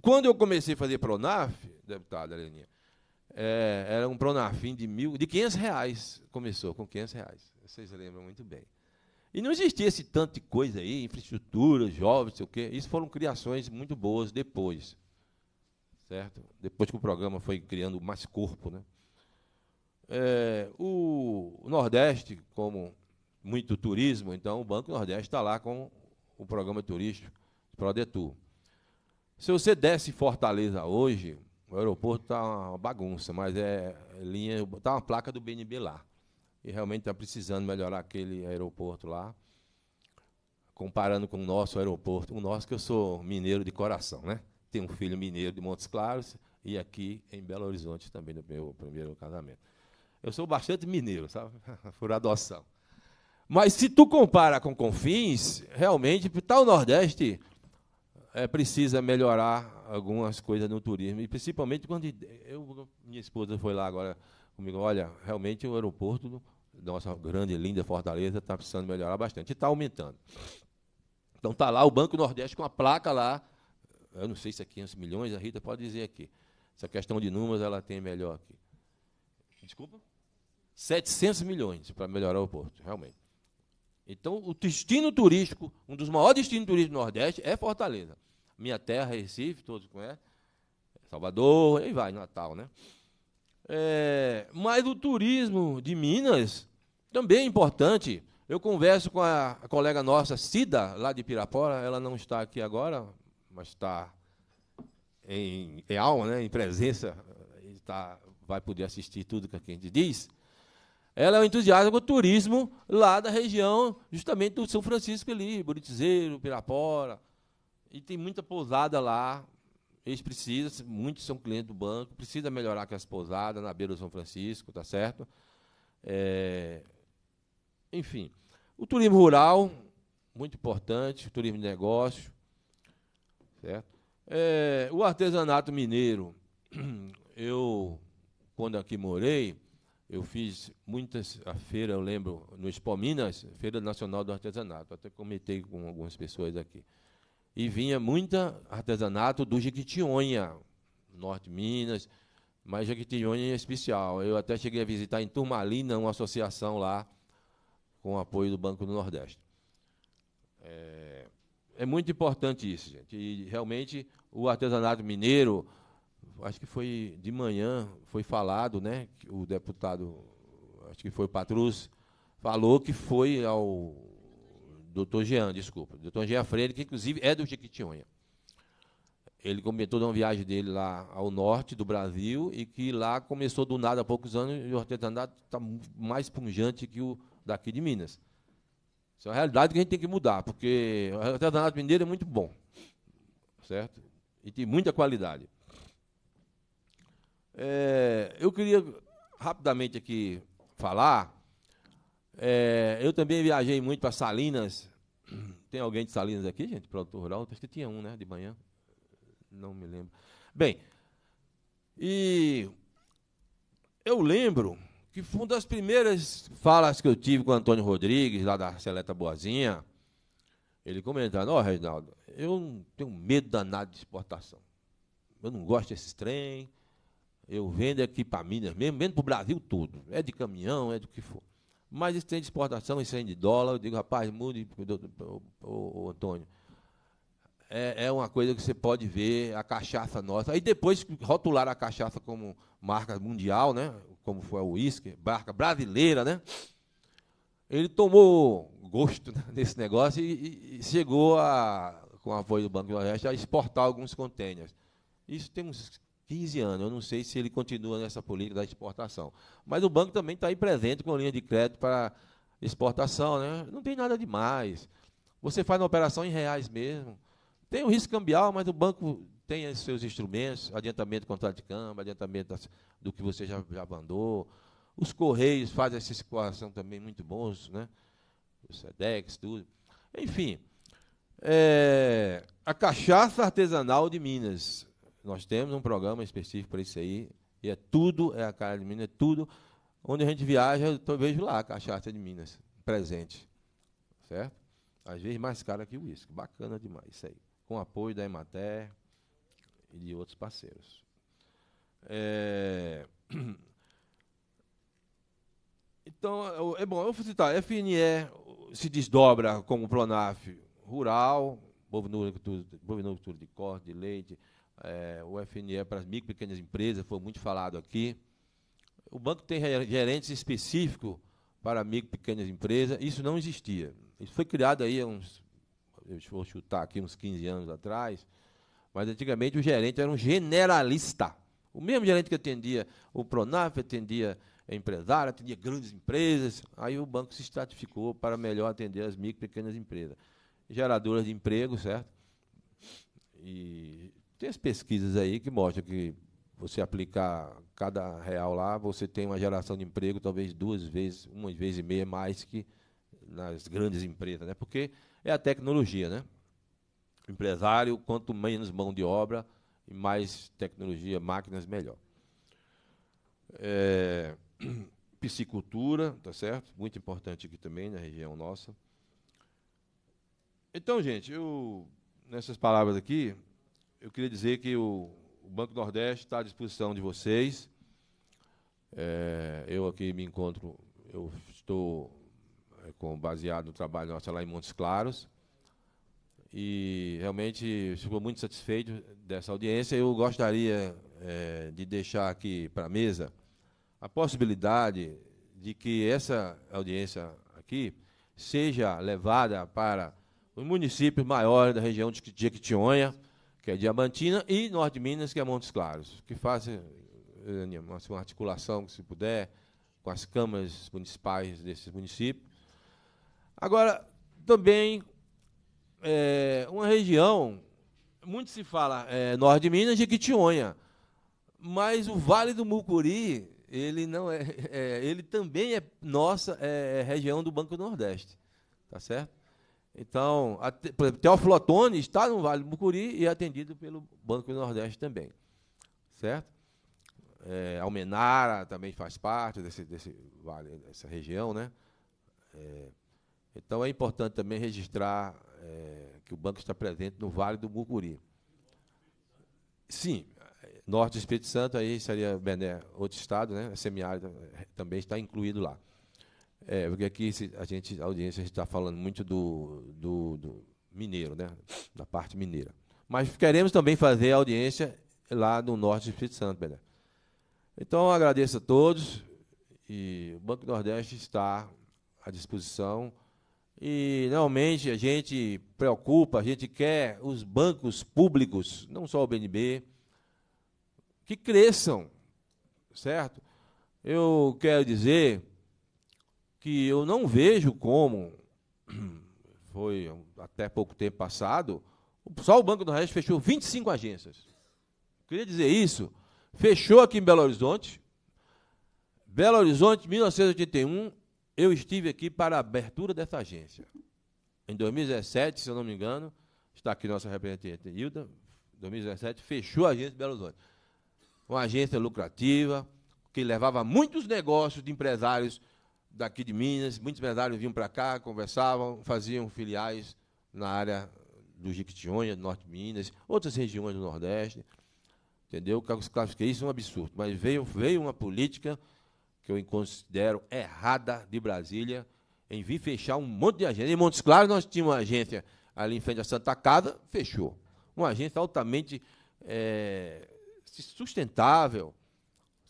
S7: quando eu comecei a fazer Pronaf, deputada Heleninha, é, era um Pronafim de mil, de 500 reais. Começou com 500 reais. Vocês lembram muito bem. E não existia esse tanto de coisa aí, infraestrutura, jovens, sei o quê. Isso foram criações muito boas depois. Certo? Depois que o programa foi criando mais corpo, né? É, o Nordeste, como muito turismo, então o Banco Nordeste está lá com o programa turístico Prodetur. Se você desce Fortaleza hoje, o aeroporto está uma bagunça, mas é linha. Está uma placa do BNB lá. E realmente está precisando melhorar aquele aeroporto lá. Comparando com o nosso aeroporto. O nosso, que eu sou mineiro de coração, né? Tenho um filho mineiro de Montes Claros e aqui em Belo Horizonte também, no meu primeiro casamento. Eu sou bastante mineiro, sabe? [laughs] Por adoção. Mas se tu compara com Confins, realmente, para tá o Nordeste, é, precisa melhorar algumas coisas no turismo. E principalmente quando. Eu, minha esposa foi lá agora comigo, olha, realmente o aeroporto nossa grande, linda Fortaleza está precisando melhorar bastante. E está aumentando. Então está lá o Banco Nordeste com a placa lá. Eu não sei se é 500 milhões, a Rita pode dizer aqui. Essa questão de números ela tem melhor aqui. Desculpa? 700 milhões para melhorar o porto, realmente. Então, o destino turístico, um dos maiores destinos turísticos do Nordeste é Fortaleza. Minha terra, Recife, todos conhecem. É, Salvador, aí vai, Natal, né? É, mas o turismo de Minas também é importante. Eu converso com a, colega nossa, Cida, lá de Pirapora. Ela não está aqui agora, mas está em, em alma, né? em presença. Está, vai poder assistir tudo que a gente diz. Ela é um entusiasta com o turismo lá da região, justamente do São Francisco ali, Buritizeiro, Pirapora. E tem muita pousada lá. Eles precisam, muitos são clientes do banco, precisa melhorar aquelas pousadas na beira do São Francisco, tá certo? É, enfim, o turismo rural, muito importante, o turismo de negócio, certo? É, o artesanato mineiro, [clears throat] eu, quando aqui morei, eu fiz muitas a feira, eu lembro, no Expo Minas, Feira Nacional do Artesanato, até comentei com algumas pessoas aqui. E vinha muita artesanato do Jequitinhonha, Norte Minas, mas Jequitinhonha em especial. Eu até cheguei a visitar em Turmalina uma associação lá com apoio do Banco do Nordeste. É, é muito importante isso, gente. E realmente o artesanato mineiro, acho que foi de manhã, foi falado, né? O deputado, acho que foi o Patrus, falou que foi ao doutor Jean, desculpa, doutor Jean Freire, que inclusive é do Jequitinhonha. Ele comentou de uma viagem dele lá ao norte do Brasil e que lá começou do nada há poucos anos e o artesanato está mais pungente que o daqui de Minas. Isso é uma realidade que a gente tem que mudar, porque o artesanato mineiro é muito bom, certo? E tem muita qualidade. É, eu queria rapidamente aqui falar. É, eu também viajei muito para Salinas. [clears throat] Tem alguém de Salinas aqui, gente? Produtor rural? Acho que tinha um, né? De manhã. Não me lembro. Bem, e eu lembro que foi uma das primeiras falas que eu tive com o Antônio Rodrigues, lá da Seleta Boazinha. Ele comentando: Ó, oh, Reginaldo, eu tenho medo danado de exportação. Eu não gosto desses trem eu vendo aqui para Minas mesmo, vendo para o Brasil todo. É de caminhão, é do que for. Mas isso tem de exportação, isso tem de dólar. Eu digo, rapaz, mude, Antônio. É, é, uma coisa que você pode ver, a cachaça nossa. Aí depois rotularam a cachaça como marca mundial, né? Como foi o uísque, marca brasileira, né? Ele tomou gosto né, [laughs] nesse negócio e, e chegou a, com a voz do Banco do Oeste, a exportar alguns contêineres. Isso tem uns 15 anos. Eu não sei se ele continua nessa política da exportação. Mas o banco também está aí presente com linha de crédito para exportação, né? Não tem nada demais. Você faz uma operação em reais mesmo. Tem o risco cambial, mas o banco tem os seus instrumentos, adiantamento do contrato de câmbio, adiantamento do que você já, já mandou. Os Correios fazem essa situação também muito bons, né? O SEDEX, tudo. Enfim, é, a cachaça artesanal de Minas. Nós temos um programa específico para isso aí, e é tudo, é a cara de Minas, é tudo. Onde a gente viaja, eu tô, vejo lá a cachaça de Minas, presente. Certo? Às vezes mais cara que o uísque. Bacana demais isso aí. Com apoio da Emater e de outros parceiros. É... [clears throat] Então, é bom, eu vou citar, FNE se desdobra como Pronaf rural, bovinocultura de corte, de leite, é, o FNE é para as micro e pequenas empresas, foi muito falado aqui. O banco tem gerentes específicos para micro e pequenas empresas, isso não existia. Isso foi criado aí há uns, eu vou chutar aqui, uns 15 anos atrás, mas antigamente o gerente era um generalista. O mesmo gerente que atendia o Pronaf, atendia empresário, atendia grandes empresas. Aí o banco se estratificou para melhor atender as micro e pequenas empresas. Geradoras de emprego, certo? E tem as pesquisas aí que mostram que você aplicar cada real lá, você tem uma geração de emprego talvez duas vezes, uma vez e meia mais que nas grandes empresas, né? Porque é a tecnologia, né? O empresário, quanto menos mão de obra e mais tecnologia, máquinas, melhor. É, [clears throat] piscicultura, tá certo? Muito importante aqui também na região nossa. Então, gente, eu nessas palavras aqui, eu queria dizer que o, o Banco Nordeste está à disposição de vocês. É, eu aqui me encontro, eu estou é, com, baseado no trabalho nosso lá em Montes Claros. E realmente estou muito satisfeito dessa audiência. Eu gostaria é, de deixar aqui para a mesa a possibilidade de que essa audiência aqui seja levada para os municípios maiores da região de Jequitinhonha que é Diamantina, e Norte de Minas, que é Montes Claros, que fazem eh, assim, uma articulação, se puder, com as câmaras municipais desses municípios. Agora, também, é, uma região, muito se fala é, Norte de Minas, Jequitinhonha, mas o Vale do Mucuri, ele não é, [laughs] é ele também é nossa é, é, região do Banco do Nordeste, tá certo? Então, por exemplo, Teófilo Otoni está no Vale do Mucuri e é atendido pelo Banco do Nordeste também, certo? É, Almenara também faz parte desse, desse vale, dessa região, né? É, então é importante também registrar é, que o banco está presente no Vale do Mucuri. Sim, norte do Espírito Santo aí seria Bené, outro estado, né? Semiárido é, também está incluído lá. É, porque aqui a gente, a audiência, a gente está falando muito do, do, do, mineiro, né? Da parte mineira. Mas queremos também fazer audiência lá no norte do Espírito Santo, Belém. Então agradeço a todos e o Banco Nordeste está à disposição. E realmente a gente preocupa, a gente quer os bancos públicos, não só o BNB, que cresçam, certo? Eu quero dizer que eu não vejo como [clears throat] foi até pouco tempo passado, só o Banco do Nordeste fechou 25 agências. Queria dizer isso. Fechou aqui em Belo Horizonte. Belo Horizonte, 1981, eu estive aqui para a abertura dessa agência. Em 2017, se eu não me engano, está aqui nossa representante Hilda, 2017, fechou a agência de Belo Horizonte. Uma agência lucrativa, que levava muitos negócios de empresários daqui de Minas, muitos empresários vinham para cá, conversavam, faziam filiais na área do Jiquitinhonha, do Norte de Minas, outras regiões do Nordeste. Entendeu? Classifiquei isso é um absurdo. Mas veio, veio uma política que eu considero errada de Brasília em vir fechar um monte de agência. Em Montes Claros nós tínhamos uma agência ali em frente à Santa Casa, fechou. Uma agência altamente é, sustentável,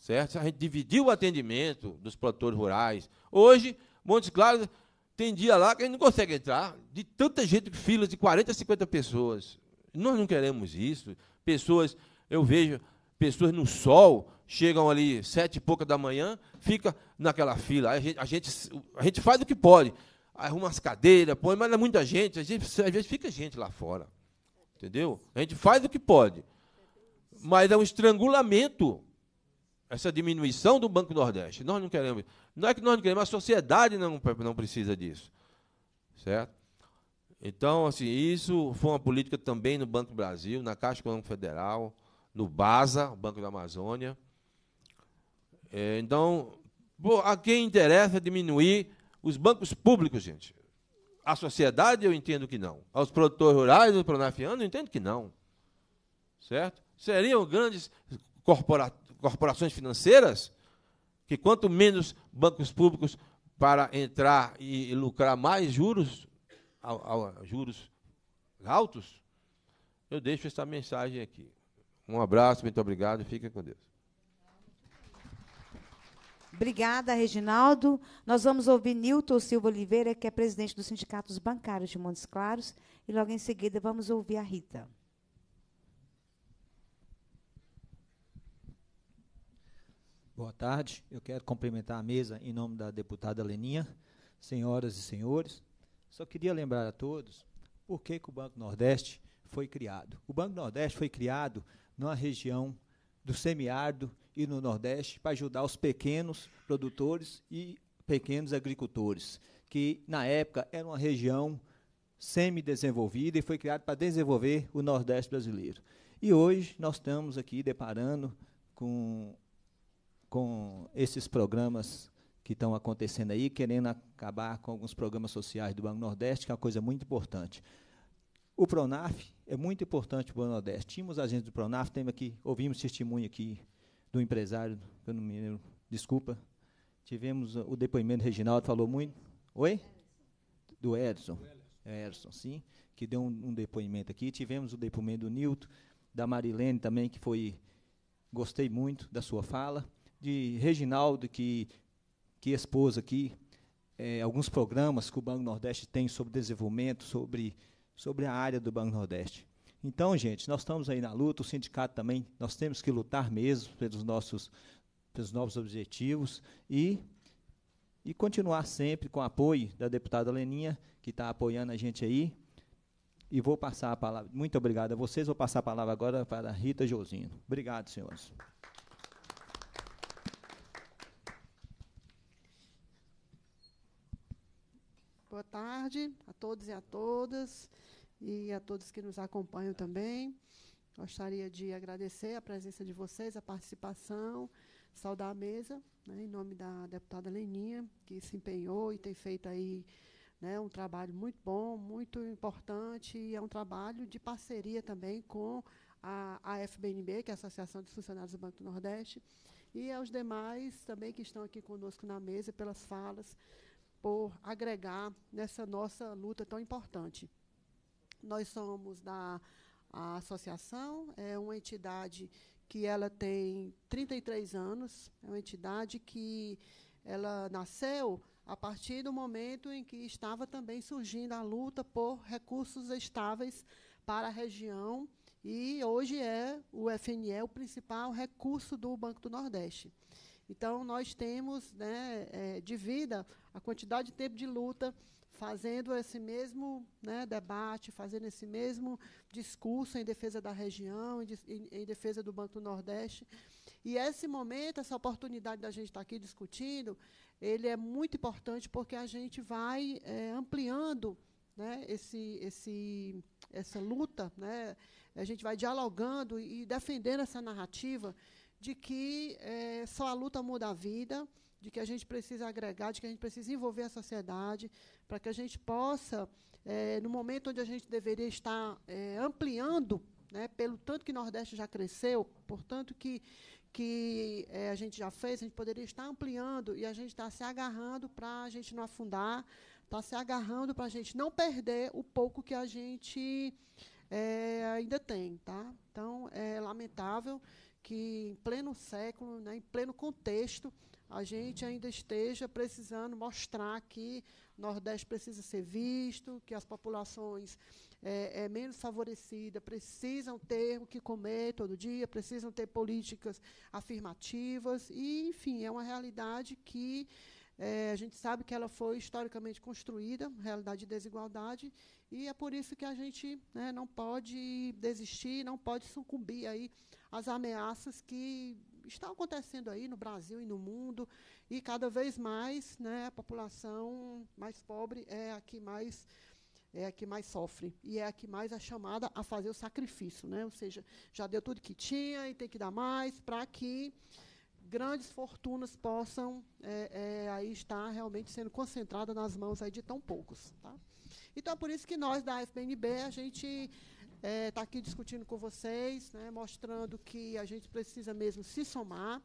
S7: certo? A gente dividiu o atendimento dos produtores rurais. Hoje, Montes Claros tem dia lá que a gente não consegue entrar, de tanta gente, filas de 40, 50 pessoas. Nós não queremos isso. Pessoas, eu vejo pessoas no sol, chegam ali sete e pouca da manhã, fica naquela fila. A gente, a gente, a gente faz o que pode. Arruma as cadeiras, põe, mas é muita gente, a gente, às vezes fica gente lá fora. Entendeu? A gente faz o que pode. Mas é um estrangulamento essa diminuição do Banco Nordeste. Nós não queremos. Não é que nós não queremos, a sociedade não, não precisa disso. Certo? Então, assim, isso foi uma política também no Banco Brasil, na Caixa Econômica Federal, no BASA, Banco da Amazônia. É, então, pô, a quem interessa diminuir os bancos públicos, gente? A sociedade eu entendo que não. Aos produtores rurais, os pronafianos, eu entendo que não. Certo? Seriam grandes corporativos corporações financeiras, que quanto menos bancos públicos para entrar e, lucrar mais juros, ao, ao, juros altos, eu deixo essa mensagem aqui. Um abraço, muito obrigado e fiquem com Deus.
S2: Obrigada, Reginaldo. Nós vamos ouvir Nilton Silva Oliveira, que é presidente do Sindicato dos Bancários de Montes Claros, e logo em seguida vamos ouvir a Rita.
S8: Boa tarde. Eu quero cumprimentar a mesa em nome da deputada Leninha, senhoras e senhores. Só queria lembrar a todos por que, que o Banco Nordeste foi criado. O Banco Nordeste foi criado numa região do semiárido e no Nordeste para ajudar os pequenos produtores e pequenos agricultores, que na época era uma região semi-desenvolvida e foi criado para desenvolver o Nordeste brasileiro. E hoje nós estamos aqui deparando com com esses programas que estão acontecendo aí, querendo acabar com alguns programas sociais do Banco Nordeste, que é uma coisa muito importante. O Pronaf é muito importante para o Banco Nordeste. Tínhamos agentes do Pronaf, temos aqui, ouvimos testemunho aqui do empresário, eu não me lembro, desculpa. Tivemos o depoimento do Reginaldo, falou muito. Oi? Do Edson. É Edson, sim, que deu um, um depoimento aqui. Tivemos o depoimento do Nilton, da Marilene também, que foi. Gostei muito da sua fala de Reginaldo, que, que expôs aqui é, alguns programas que o Banco Nordeste tem sobre desenvolvimento, sobre, sobre a área do Banco Nordeste. Então, gente, nós estamos aí na luta, o sindicato também, nós temos que lutar mesmo pelos nossos, pelos novos objetivos e, e continuar sempre com o apoio da deputada Leninha, que está apoiando a gente aí. E vou passar a palavra. Muito obrigado a vocês. Vou passar a palavra agora para a Rita Josino. Obrigado,
S9: senhores.
S10: Boa tarde a todos e a todas, e a todos que nos acompanham também. Gostaria de agradecer a presença de vocês, a participação, saudar a mesa, né, em nome da deputada Leninha, que se empenhou e tem feito aí né, um trabalho muito bom, muito importante, e é um trabalho de parceria também com a, a FBNB, que é a Associação de Funcionários do Banco do Nordeste, e aos demais também que estão aqui conosco na mesa pelas falas, por agregar nessa nossa luta tão importante. Nós somos da associação, é uma entidade que ela tem 33 anos, é uma entidade que ela nasceu a partir do momento em que estava também surgindo a luta por recursos estáveis para a região e hoje é o FNE o principal recurso do Banco do Nordeste. Então, nós temos né, é, de vida a quantidade de tempo de luta fazendo esse mesmo né, debate, fazendo esse mesmo discurso em defesa da região, em, em, defesa do Banco do Nordeste. E esse momento, essa oportunidade da gente estar aqui discutindo, ele é muito importante porque a gente vai é, ampliando né, esse, esse, essa luta, né, a gente vai dialogando e defendendo essa narrativa de que é, só a luta muda a vida, de que a gente precisa agregar, de que a gente precisa envolver a sociedade, para que a gente possa, é, no momento onde a gente deveria estar é, ampliando, né, pelo tanto que o Nordeste já cresceu, portanto que, que é, a gente já fez, a gente poderia estar ampliando e a gente está se agarrando para a gente não afundar, está se agarrando para a gente não perder o pouco que a gente é, ainda tem. Tá? Então, é lamentável que em pleno século, né, em pleno contexto, a gente ainda esteja precisando mostrar que o Nordeste precisa ser visto, que as populações é, é menos favorecidas precisam ter o que comer todo dia, precisam ter políticas afirmativas, e, enfim, é uma realidade que é, a gente sabe que ela foi historicamente construída, realidade de desigualdade, e é por isso que a gente né, não pode desistir, não pode sucumbir aí as ameaças que estão acontecendo aí no Brasil e no mundo, e cada vez mais né, a população mais pobre é a que mais é a que mais sofre e é a que mais é chamada a fazer o sacrifício, né? Ou seja, já deu tudo que tinha e tem que dar mais para que grandes fortunas possam é, é, aí estar realmente sendo concentradas nas mãos aí de tão poucos, tá? Então é por isso que nós da FBNB a gente está é, tá aqui discutindo com vocês, né, mostrando que a gente precisa mesmo se somar,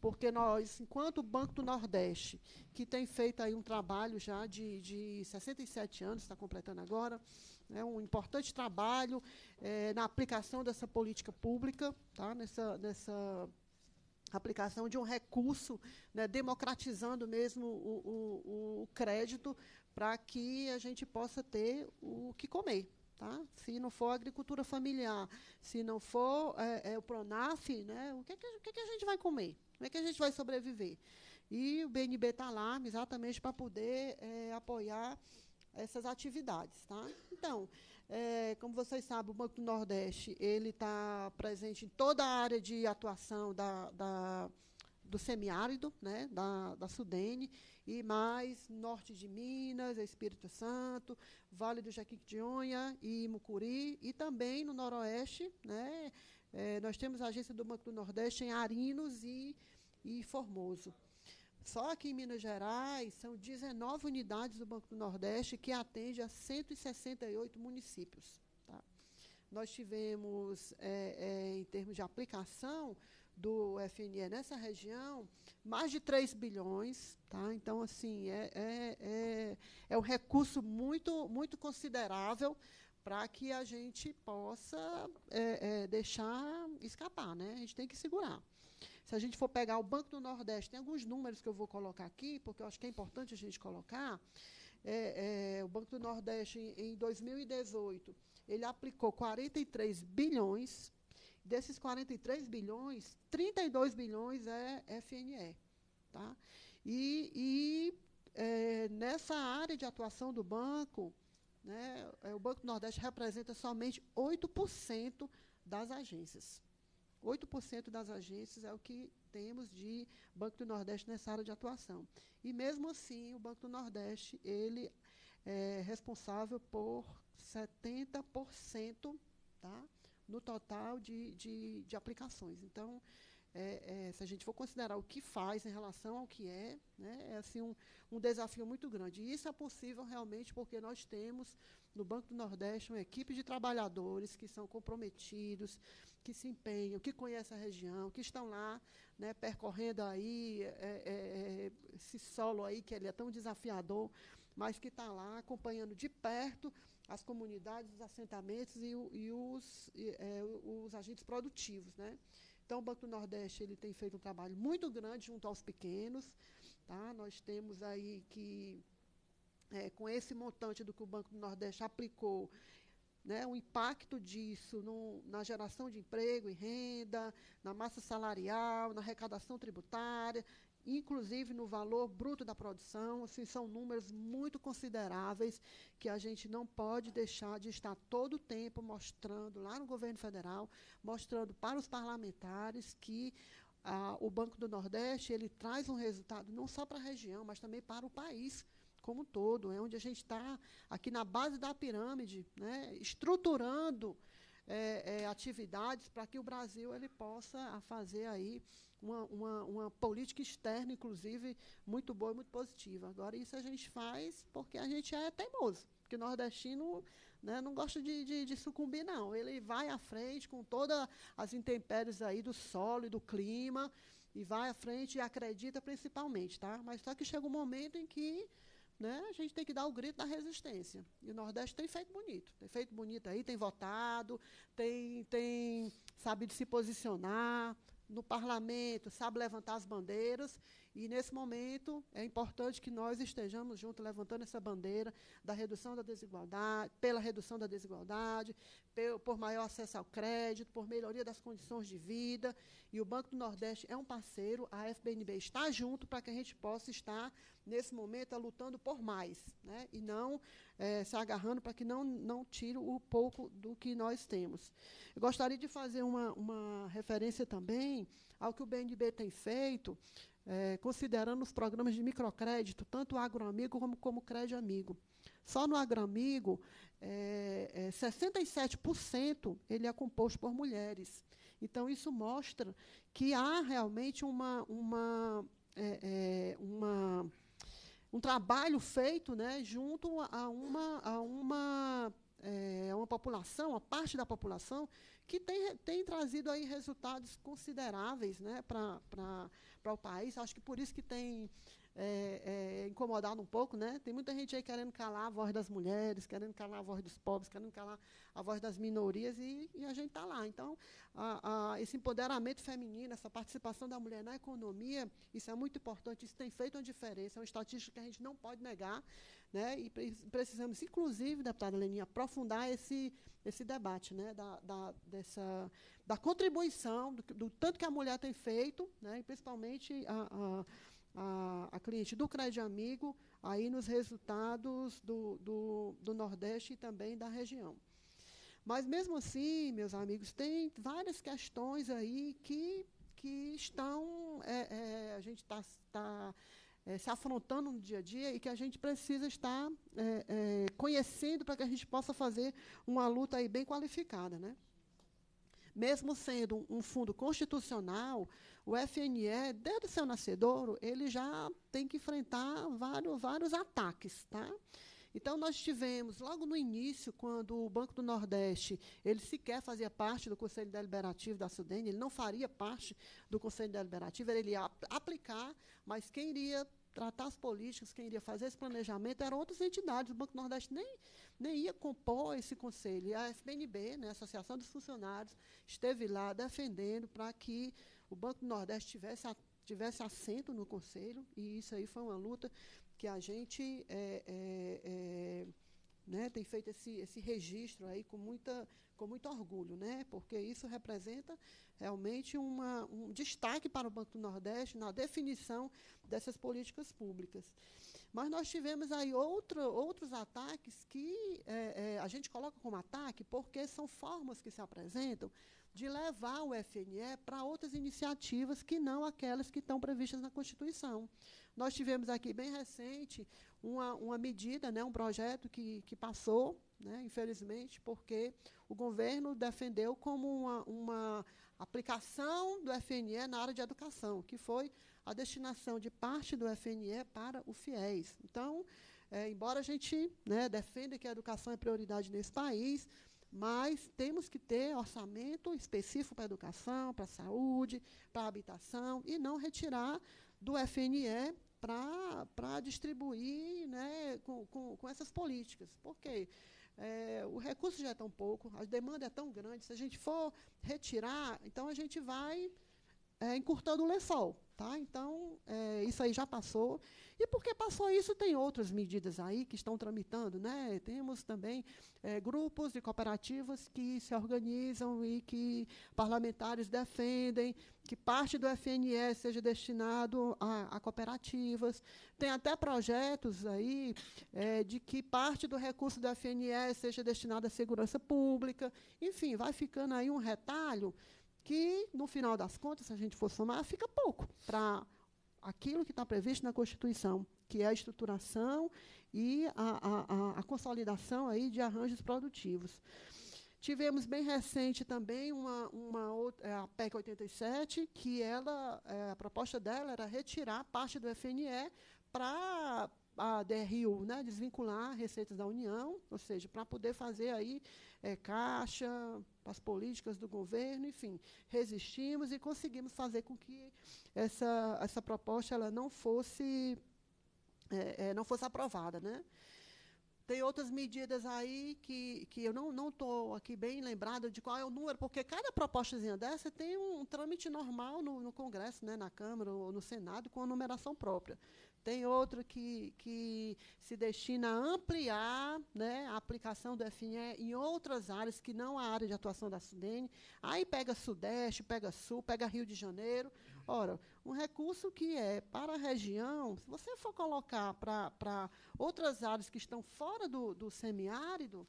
S10: porque nós, enquanto Banco do Nordeste, que tem feito aí um trabalho já de, de 67 anos, está completando agora, né, um importante trabalho é, na aplicação dessa política pública, tá, nessa, nessa aplicação de um recurso, né, democratizando mesmo o, o, o crédito, para que a gente possa ter o que comer. Tá? Se não for agricultura familiar, se não for é, é, o Pronaf, né? o, que, é que, o que, é que a gente vai comer? Como é que a gente vai sobreviver? E o BNB está lá exatamente para poder é, apoiar essas atividades. Tá? Então, é, como vocês sabem, o Banco do Nordeste ele está presente em toda a área de atuação da, da do semiárido, né, da, da Sudene, e mais norte de Minas, Espírito Santo, Vale do Jequitinhonha e Mucuri, e também no noroeste, né? É, nós temos a agência do Banco do Nordeste em Arinos e, e Formoso. Só aqui em Minas Gerais são 19 unidades do Banco do Nordeste que atende a 168 municípios. Tá? Nós tivemos, é, é, em termos de aplicação, do FNE nessa região, mais de 3 bilhões. Tá? Então, assim, é, é, é, é um recurso muito, muito considerável para que a gente possa é, é, deixar escapar. Né? A gente tem que segurar. Se a gente for pegar o Banco do Nordeste, tem alguns números que eu vou colocar aqui, porque eu acho que é importante a gente colocar. É, é o Banco do Nordeste, em, em 2018, ele aplicou 43 bilhões Desses 43 bilhões, 32 bilhões é FNE. Tá? E, e é, nessa área de atuação do banco, né, é, o Banco do Nordeste representa somente 8% das agências. 8% das agências é o que temos de Banco do Nordeste nessa área de atuação. E mesmo assim, o Banco do Nordeste ele é responsável por 70% tá, no total de, de, de aplicações. Então, é, é, se a gente for considerar o que faz em relação ao que é, né, é assim um, um, desafio muito grande. E isso é possível realmente porque nós temos no Banco do Nordeste uma equipe de trabalhadores que são comprometidos, que se empenham, que conhecem a região, que estão lá né, percorrendo aí é, é, é esse solo aí que ele é tão desafiador mas que está lá acompanhando de perto as comunidades, os assentamentos e, e os, e, é, os agentes produtivos. Né? Então, o Banco do Nordeste ele tem feito um trabalho muito grande junto aos pequenos. Tá? Nós temos aí que, é, com esse montante do que o Banco do Nordeste aplicou, né, o impacto disso no, na geração de emprego e renda, na massa salarial, na arrecadação tributária, inclusive no valor bruto da produção. Assim, são números muito consideráveis que a gente não pode deixar de estar todo o tempo mostrando lá no governo federal, mostrando para os parlamentares que ah, o Banco do Nordeste ele traz um resultado não só para a região, mas também para o país como um todo. É onde a gente está aqui na base da pirâmide, né, estruturando é, é, atividades para que o Brasil ele possa fazer aí uma, uma, uma, política externa, inclusive, muito boa e muito positiva. Agora, isso a gente faz porque a gente é teimoso, porque o nordestino né, não gosta de, de, de, sucumbir, não. Ele vai à frente com todas as intempéries aí do solo e do clima, e vai à frente e acredita principalmente, tá? Mas só que chega um momento em que né, a gente tem que dar o grito da resistência. E o Nordeste tem feito bonito. Tem feito bonito aí, tem votado, tem, tem sabido se posicionar, no parlamento, sabe levantar as bandeiras e nesse momento é importante que nós estejamos juntos levantando essa bandeira da redução da desigualdade, pela redução da desigualdade, por maior acesso ao crédito, por melhoria das condições de vida. E o Banco do Nordeste é um parceiro, a FBNB está junto para que a gente possa estar nesse momento lutando por mais, né? E não é, se agarrando para que não não tire o pouco do que nós temos. Eu gostaria de fazer uma, uma referência também ao que o BNB tem feito é, considerando os programas de microcrédito, tanto o Agroamigo como, como o Crédito Amigo. Só no Agroamigo, é, é, 67% ele é composto por mulheres. Então, isso mostra que há realmente uma, uma, é, é, uma um trabalho feito né, junto a uma, a uma é, uma população, a parte da população, que tem, tem trazido aí resultados consideráveis né, para para o país. Acho que por isso que tem é, é, incomodado um pouco, né? Tem muita gente aí querendo calar a voz das mulheres, querendo calar a voz dos pobres, querendo calar a voz das minorias, e, e a gente está lá. Então, a, a, esse empoderamento feminino, essa participação da mulher na economia, isso é muito importante, isso tem feito uma diferença, é uma estatística que a gente não pode negar. Né? E precisamos, inclusive, deputada Leninha, aprofundar esse, esse debate né? da, da, dessa, da contribuição, do, do tanto que a mulher tem feito, né? e principalmente a, a, a, a cliente do Crédito Amigo, aí nos resultados do, do, do Nordeste e também da região. Mas, mesmo assim, meus amigos, tem várias questões aí que, que estão. É, é, a gente está. Tá, tá é, se afrontando no dia a dia e que a gente precisa estar é, conhecendo para que a gente possa fazer uma luta aí bem qualificada. Né? mesmo sendo um fundo constitucional, o FNE, desde o seu nascedouro, ele já tem que enfrentar vários, vários ataques. Tá? Então, nós tivemos, logo no início, quando o Banco do Nordeste, ele sequer fazia parte do Conselho Deliberativo da Sudene, ele não faria parte do Conselho Deliberativo, ele ia aplicar, mas quem iria tratar as políticas, quem iria fazer esse planejamento eram outras entidades. O Banco Nordeste nem, nem ia compor esse conselho. E a FBNB, né, a Associação dos Funcionários, esteve lá defendendo para que o Banco Nordeste tivesse, a, tivesse assento no conselho, e isso aí foi uma luta que a gente. É, é, é, né, tem feito esse, esse registro aí com, muita, com muito orgulho, né, porque isso representa realmente uma, um destaque para o Banco do Nordeste na definição dessas políticas públicas. Mas nós tivemos aí outro, outros ataques que é, é, a gente coloca como ataque porque são formas que se apresentam de levar o FNE para outras iniciativas que não aquelas que estão previstas na Constituição. Nós tivemos aqui, bem recente, uma, uma medida, né, um projeto que, que passou, né, infelizmente, porque o governo defendeu como uma, uma aplicação do FNE na área de educação, que foi a destinação de parte do FNE para o FIES. Então, é, embora a gente né, defenda que a educação é prioridade nesse país, mas temos que ter orçamento específico para a educação, para a saúde, para a habitação, e não retirar do FNE para distribuir né, com, com, com, essas políticas. Por quê? É, o recurso já é tão pouco, a demanda é tão grande, se a gente for retirar, então a gente vai é, encurtando o lençol. Tá? Então, é, isso aí já passou. E porque passou isso, tem outras medidas aí que estão tramitando. Né? Temos também é, grupos de cooperativas que se organizam e que parlamentares defendem que parte do FNE seja destinado a, a cooperativas. Tem até projetos aí é, de que parte do recurso do FNE seja destinado à segurança pública. Enfim, vai ficando aí um retalho que, no final das contas, se a gente for somar, fica pouco para aquilo que está previsto na Constituição, que é a estruturação e a, a, a consolidação aí de arranjos produtivos. Tivemos bem recente também uma, uma outra, é, a PEC 87, que ela, é, a proposta dela era retirar parte do FNE para a DRU, né, desvincular receitas da União, ou seja, para poder fazer aí é, caixa, as políticas do governo, enfim, resistimos e conseguimos fazer com que essa, essa proposta ela não fosse é, é não fosse aprovada, né? Tem outras medidas aí que, que eu não estou aqui bem lembrada de qual é o número, porque cada propostazinha dessa tem um, um trâmite normal no, no, Congresso, né, na Câmara ou no Senado, com a numeração própria tem outro que, que se destina a ampliar né, a aplicação do FNE em outras áreas que não a área de atuação da SUDENE. Aí pega Sudeste, pega Sul, pega Rio de Janeiro. Ora, um recurso que é para a região, se você for colocar para outras áreas que estão fora do, do semiárido,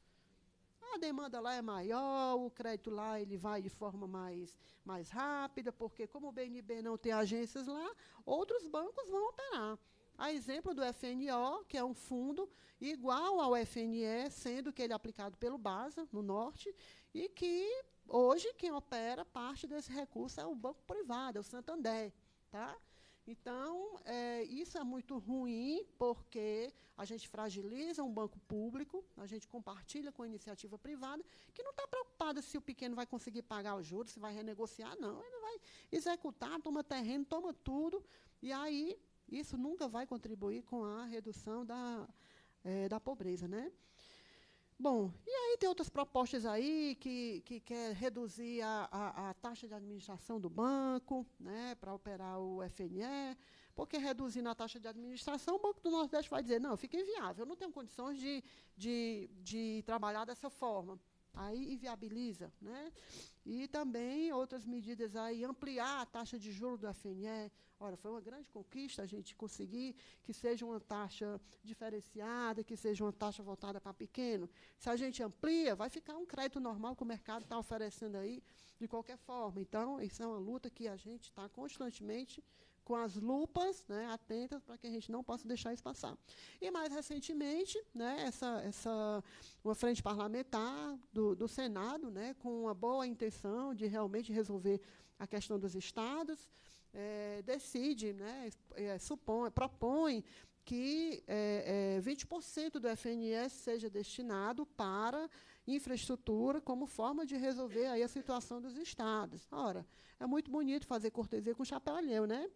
S10: a demanda lá é maior, o crédito lá ele vai de forma mais, mais rápida, porque como o BNB não tem agências lá, outros bancos vão operar a exemplo do FNO, que é um fundo igual ao FNE, sendo que ele é aplicado pelo BASA, no Norte, e que hoje quem opera parte desse recurso é o banco privado, é o Santander. Tá? Então, é, isso é muito ruim, porque a gente fragiliza um banco público, a gente compartilha com a iniciativa privada, que não está preocupada se o pequeno vai conseguir pagar os juros, se vai renegociar, não. Ele vai executar, toma terreno, toma tudo, e aí isso nunca vai contribuir com a redução da, é, da pobreza. Né? Bom, e aí tem outras propostas aí que, que quer reduzir a, a, a taxa de administração do banco né, para operar o FNE, porque reduzindo a taxa de administração, o Banco do Nordeste vai dizer, não, fica inviável, eu não tenho condições de, de, de trabalhar dessa forma aí inviabiliza. Né? E também outras medidas aí, ampliar a taxa de juro do FNE. Ora, foi uma grande conquista a gente conseguir que seja uma taxa diferenciada, que seja uma taxa voltada para pequeno. Se a gente amplia, vai ficar um crédito normal que o mercado está oferecendo aí, de qualquer forma. Então, isso é uma luta que a gente está constantemente com as lupas né, atentas para que a gente não possa deixar isso passar. E mais recentemente, né, essa, essa, uma frente parlamentar do, do Senado, né, com uma boa intenção de realmente resolver a questão dos estados, é, decide, né, é, supõe, propõe que é, é, 20% do FNS seja destinado para infraestrutura como forma de resolver aí a situação dos estados. Ora, é muito bonito fazer cortesia com chapéu alheio, né?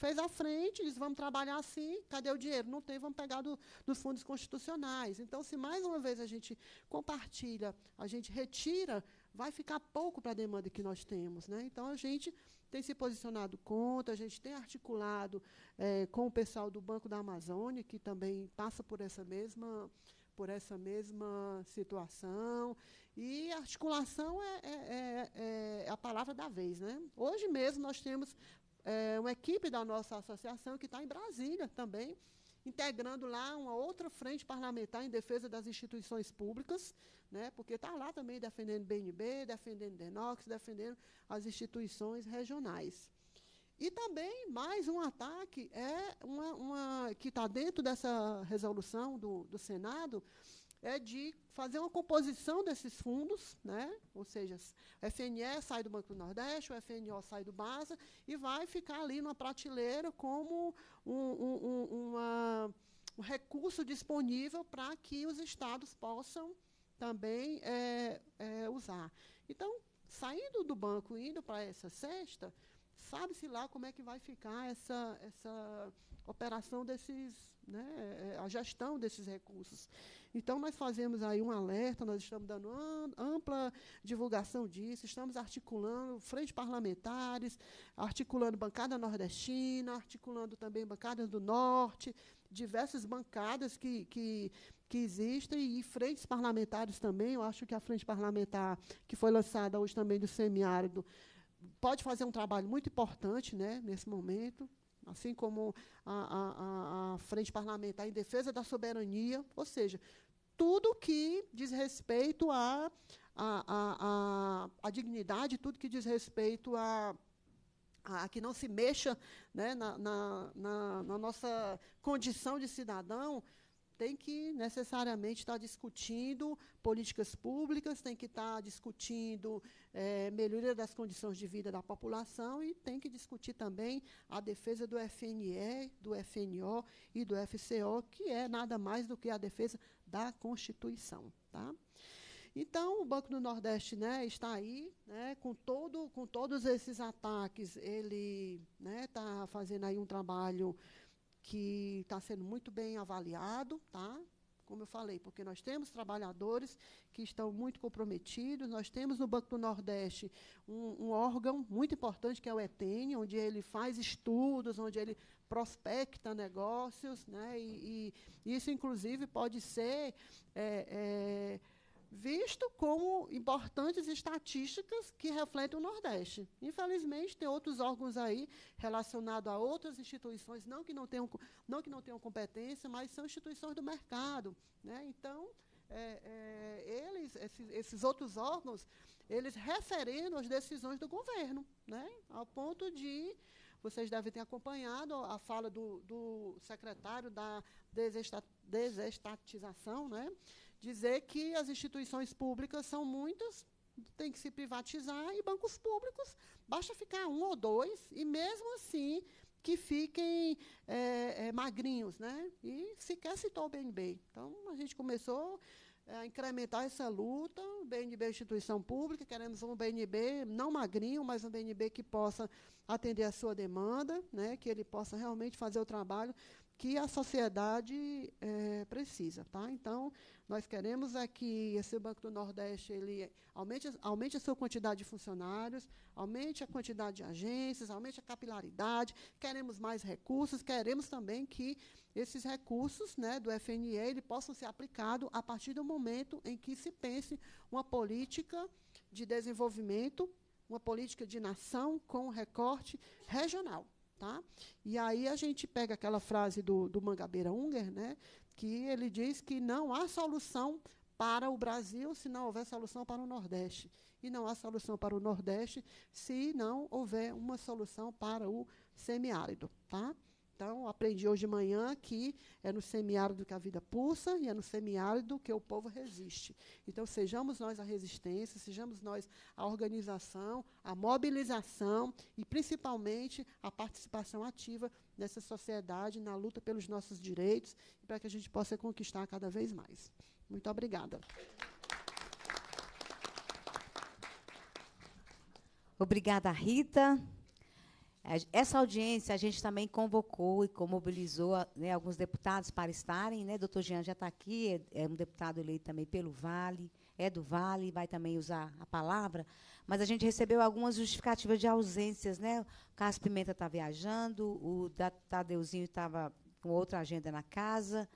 S10: fez à frente, disse: vamos trabalhar assim, cadê o dinheiro? Não tem, vamos pegar do, dos fundos constitucionais. Então, se mais uma vez a gente compartilha, a gente retira, vai ficar pouco para a demanda que nós temos. Né? Então, a gente tem se posicionado contra, a gente tem articulado é, com o pessoal do Banco da Amazônia, que também passa por essa mesma por essa mesma situação. E articulação é, é, é, é a palavra da vez. Né? Hoje mesmo nós temos é, uma equipe da nossa associação que está em Brasília também, integrando lá uma outra frente parlamentar em defesa das instituições públicas, né, porque está lá também defendendo BNB, defendendo Denox, defendendo as instituições regionais. E também, mais um ataque, é uma, uma que está dentro dessa resolução do, do Senado, é de fazer uma composição desses fundos, né? ou seja, o FNE sai do Banco do Nordeste, o FNO sai do BASA, e vai ficar ali numa prateleira como um, um, um, uma, um recurso disponível para que os estados possam também é, é, usar. Então, saindo do banco e indo para essa cesta, sabe-se lá como é que vai ficar essa, essa operação desses né, é, é, a gestão desses recursos. Então, nós fazemos aí um alerta, nós estamos dando ampla divulgação disso, estamos articulando frente parlamentares, articulando bancada nordestina, articulando também bancadas do norte, diversas bancadas que, que, que existem e frentes parlamentares também. Eu acho que a frente parlamentar que foi lançada hoje também do semiárido pode fazer um trabalho muito importante né, nesse momento assim como a, a, a, Frente Parlamentar em Defesa da Soberania, ou seja, tudo que diz respeito à a, a, dignidade, tudo que diz respeito a, a, que não se mexa né, na, na, na, na nossa condição de cidadão, tem que necessariamente estar tá discutindo políticas públicas, tem que estar tá discutindo é, melhoria das condições de vida da população e tem que discutir também a defesa do FNE, do FNO e do FCO, que é nada mais do que a defesa da Constituição. Tá? Então, o Banco do Nordeste né, está aí, né, com, todo, com todos esses ataques, ele está né, tá fazendo aí um trabalho que está sendo muito bem avaliado, tá? como eu falei, porque nós temos trabalhadores que estão muito comprometidos, nós temos no Banco do Nordeste um, um, órgão muito importante que é o ETEN, onde ele faz estudos, onde ele prospecta negócios, né? e, e isso, inclusive, pode ser. É, é, visto como importantes estatísticas que refletem o Nordeste. Infelizmente, tem outros órgãos aí relacionados a outras instituições, não que não tenham, não que não tenham competência, mas são instituições do mercado. Né? Então, é, é, eles, esses, esses, outros órgãos, eles referendo as decisões do governo, né? ao ponto de vocês devem ter acompanhado a fala do, do secretário da desestatização, né? dizer que as instituições públicas são muitas, tem que se privatizar, e bancos públicos, basta ficar um ou dois, e mesmo assim que fiquem é, é, magrinhos. Né? E sequer citou o BNB. Então, a gente começou é, a incrementar essa luta, o BNB é instituição pública, queremos um BNB não magrinho, mas um BNB que possa atender a sua demanda, né, que ele possa realmente fazer o trabalho que a sociedade é, precisa. Tá? Então, nós queremos é que esse Banco do Nordeste ele aumente, aumente a sua quantidade de funcionários, aumente a quantidade de agências, aumente a capilaridade, queremos mais recursos, queremos também que esses recursos né, do FNE ele possam ser aplicados a partir do momento em que se pense uma política de desenvolvimento, uma política de nação com recorte regional. Tá? E aí a gente pega aquela frase do, do Mangabeira Unger, né, que ele diz que não há solução para o Brasil se não houver solução para o Nordeste. E não há solução para o Nordeste se não houver uma solução para o semiárido. Tá? Então, aprendi hoje de manhã que é no semiárido que a vida pulsa e é no semiárido que o povo resiste. Então, sejamos nós a resistência, sejamos nós a organização, a mobilização e, principalmente, a participação ativa nessa sociedade na luta pelos nossos direitos e para que a gente possa conquistar cada vez mais. Muito obrigada.
S2: Obrigada, Rita. Essa audiência a gente também convocou e mobilizou né, alguns deputados para estarem. Né? Doutor Jean já está aqui, é, é um deputado eleito também pelo Vale, é do Vale, vai também usar a palavra. Mas a gente recebeu algumas justificativas de ausências. Né? O Carlos Pimenta está viajando, o Tadeuzinho estava com outra agenda na casa,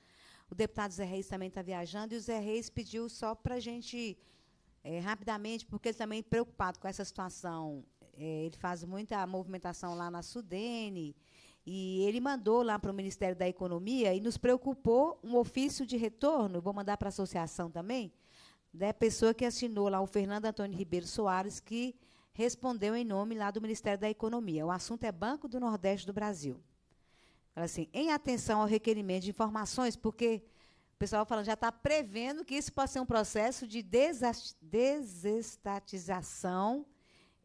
S2: o deputado Zé Reis também está viajando, e o Zé Reis pediu só para a gente, é, rapidamente, porque ele também é preocupado com essa situação é, ele faz muita movimentação lá na Sudene. E ele mandou lá para o Ministério da Economia e nos preocupou um ofício de retorno. Vou mandar para a associação também, da né? pessoa que assinou lá, o Fernando Antônio Ribeiro Soares, que respondeu em nome lá do Ministério da Economia. O assunto é Banco do Nordeste do Brasil. Fala assim, em atenção ao requerimento de informações, porque o pessoal falando já está prevendo que isso pode ser um processo de desestatização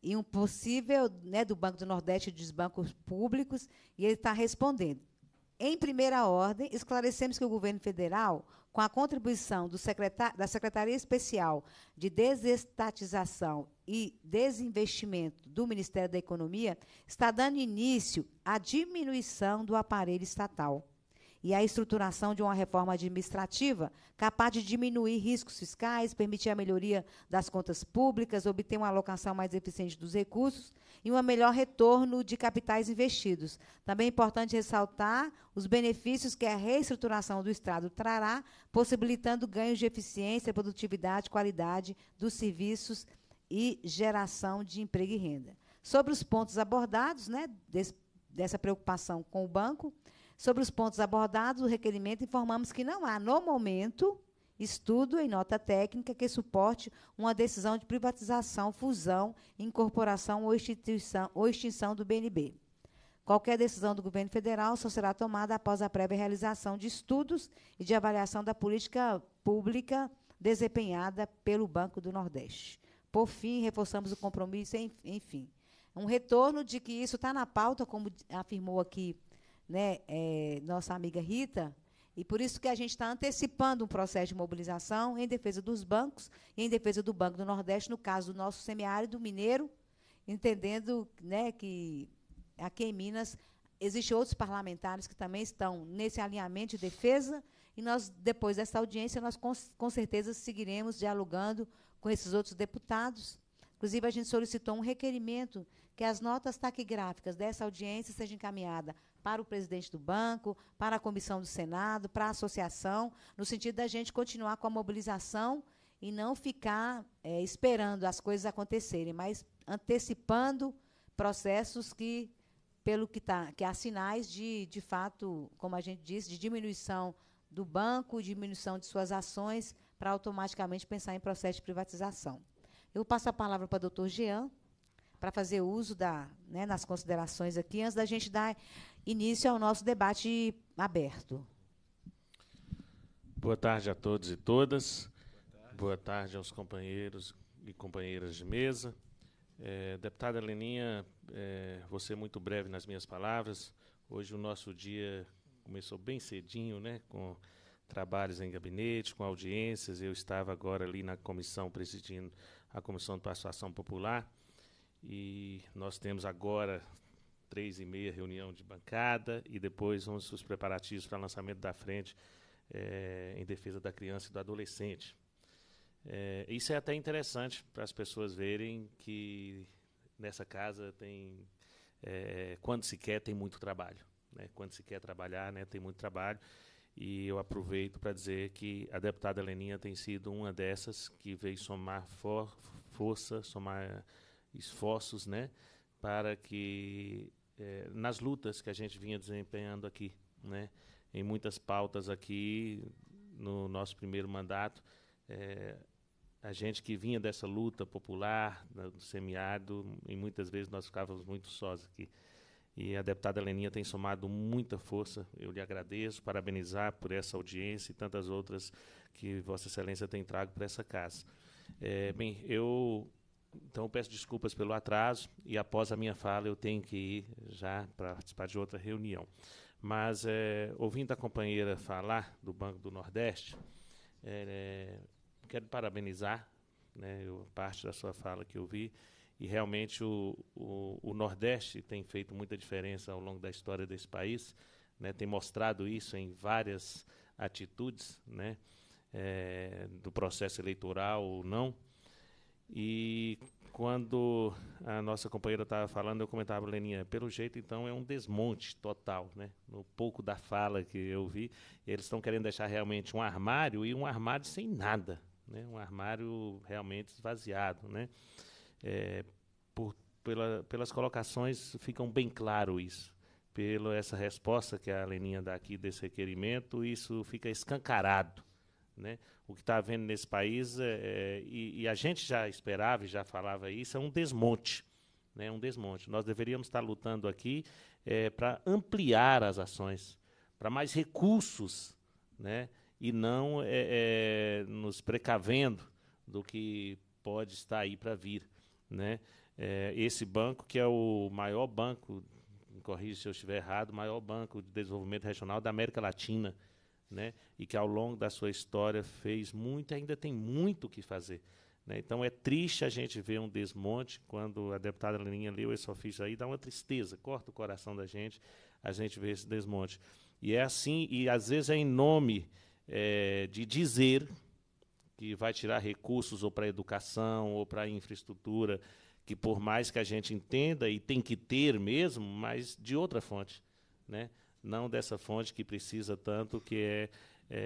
S2: e um possível né, do Banco do Nordeste dos bancos públicos, e ele está respondendo. Em primeira ordem, esclarecemos que o governo federal, com a contribuição secretar, da Secretaria Especial de Desestatização e Desinvestimento do Ministério da Economia, está dando início à diminuição do aparelho estatal e a estruturação de uma reforma administrativa capaz de diminuir riscos fiscais, permitir a melhoria das contas públicas, obter uma alocação mais eficiente dos recursos e um melhor retorno de capitais investidos. Também é importante ressaltar os benefícios que a reestruturação do Estado trará, possibilitando ganhos de eficiência, produtividade, qualidade dos serviços e geração de emprego e renda. Sobre os pontos abordados né, dessa preocupação com o banco, Sobre os pontos abordados, o requerimento informamos que não há, no momento, estudo em nota técnica que suporte uma decisão de privatização, fusão, incorporação ou, instituição, ou extinção do BNB. Qualquer decisão do governo federal só será tomada após a prévia realização de estudos e de avaliação da política pública desempenhada pelo Banco do Nordeste. Por fim, reforçamos o compromisso, enfim. Um retorno de que isso está na pauta, como afirmou aqui né, é, nossa amiga Rita, e por isso que a gente está antecipando um processo de mobilização em defesa dos bancos e em defesa do Banco do Nordeste, no caso do nosso semiárido mineiro, entendendo né, que aqui em Minas existem outros parlamentares que também estão nesse alinhamento de defesa, e nós, depois dessa audiência, nós com, com certeza seguiremos dialogando com esses outros deputados. Inclusive, a gente solicitou um requerimento que as notas taquigráficas dessa audiência sejam encaminhadas para o presidente do banco, para a comissão do Senado, para a associação, no sentido da gente continuar com a mobilização e não ficar é, esperando as coisas acontecerem, mas antecipando processos que, pelo que, tá, que há sinais de, de fato, como a gente disse, de diminuição do banco, diminuição de suas ações, para automaticamente pensar em processo de privatização. Eu passo a palavra para o doutor Jean, para fazer uso da, né, nas considerações aqui, antes da gente dar início ao nosso debate aberto.
S9: Boa tarde a todos e todas. Boa tarde, Boa tarde aos companheiros e companheiras de mesa. É, deputada Leninha, é, vou ser é muito breve nas minhas palavras. Hoje o nosso dia começou bem cedinho, né, com trabalhos em gabinete, com audiências. Eu estava agora ali na comissão, presidindo a Comissão de Participação Popular. E nós temos agora, três e meia reunião de bancada e depois vamos os preparativos para lançamento da frente é, em defesa da criança e do adolescente. É, isso é até interessante para as pessoas verem que nessa casa tem é, quando se quer tem muito trabalho, né? Quando se quer trabalhar, né, tem muito trabalho. E eu aproveito para dizer que a deputada Leninha tem sido uma dessas que veio somar for força, somar esforços, né, para que é, nas lutas que a gente vinha desempenhando aqui, né? Em muitas pautas aqui no nosso primeiro mandato, é, a gente que vinha dessa luta popular do semiárido, e muitas vezes nós ficávamos muito sós aqui. E a deputada Leninha tem somado muita força. Eu lhe agradeço, parabenizar por essa audiência e tantas outras que Vossa Excelência tem trago para essa casa. É, bem, eu então eu peço desculpas pelo atraso e após a minha fala eu tenho que ir já para participar de outra reunião. Mas é, ouvindo a companheira falar do Banco do Nordeste, é, quero parabenizar né, eu, parte da sua fala que eu vi e realmente o, o, o, Nordeste tem feito muita diferença ao longo da história desse país, né, tem mostrado isso em várias atitudes, né, é, do processo eleitoral ou não. E quando a nossa companheira estava falando, eu comentava, Leninha, pelo jeito, então, é um desmonte total, né? No pouco da fala que eu vi, eles estão querendo deixar realmente um armário e um armário sem nada, né? Um armário realmente esvaziado, né? É, por, pela, pelas colocações, ficam bem claro isso. Pela essa resposta que a Leninha dá aqui desse requerimento, isso fica escancarado né? O que está havendo nesse país, é, é, e, e, a gente já esperava e já falava isso, é um desmonte. Né? Um desmonte. Nós deveríamos estar lutando aqui é, para ampliar as ações, para mais recursos, né? e não é, é, nos precavendo do que pode estar aí para vir. Né? É, esse banco, que é o maior banco, me corrija se eu estiver errado, o maior banco de desenvolvimento regional da América Latina, né? E que ao longo da sua história fez muito, ainda tem muito o que fazer. Né? Então é triste a gente ver um desmonte quando a deputada Leninha leu esse ofício aí, dá uma tristeza, corta o coração da gente, a gente vê esse desmonte. E é assim, e às vezes é em nome é, de dizer que vai tirar recursos ou para educação ou para infraestrutura, que por mais que a gente entenda e tem que ter mesmo, mas de outra fonte, né? não dessa fonte que precisa tanto, que é,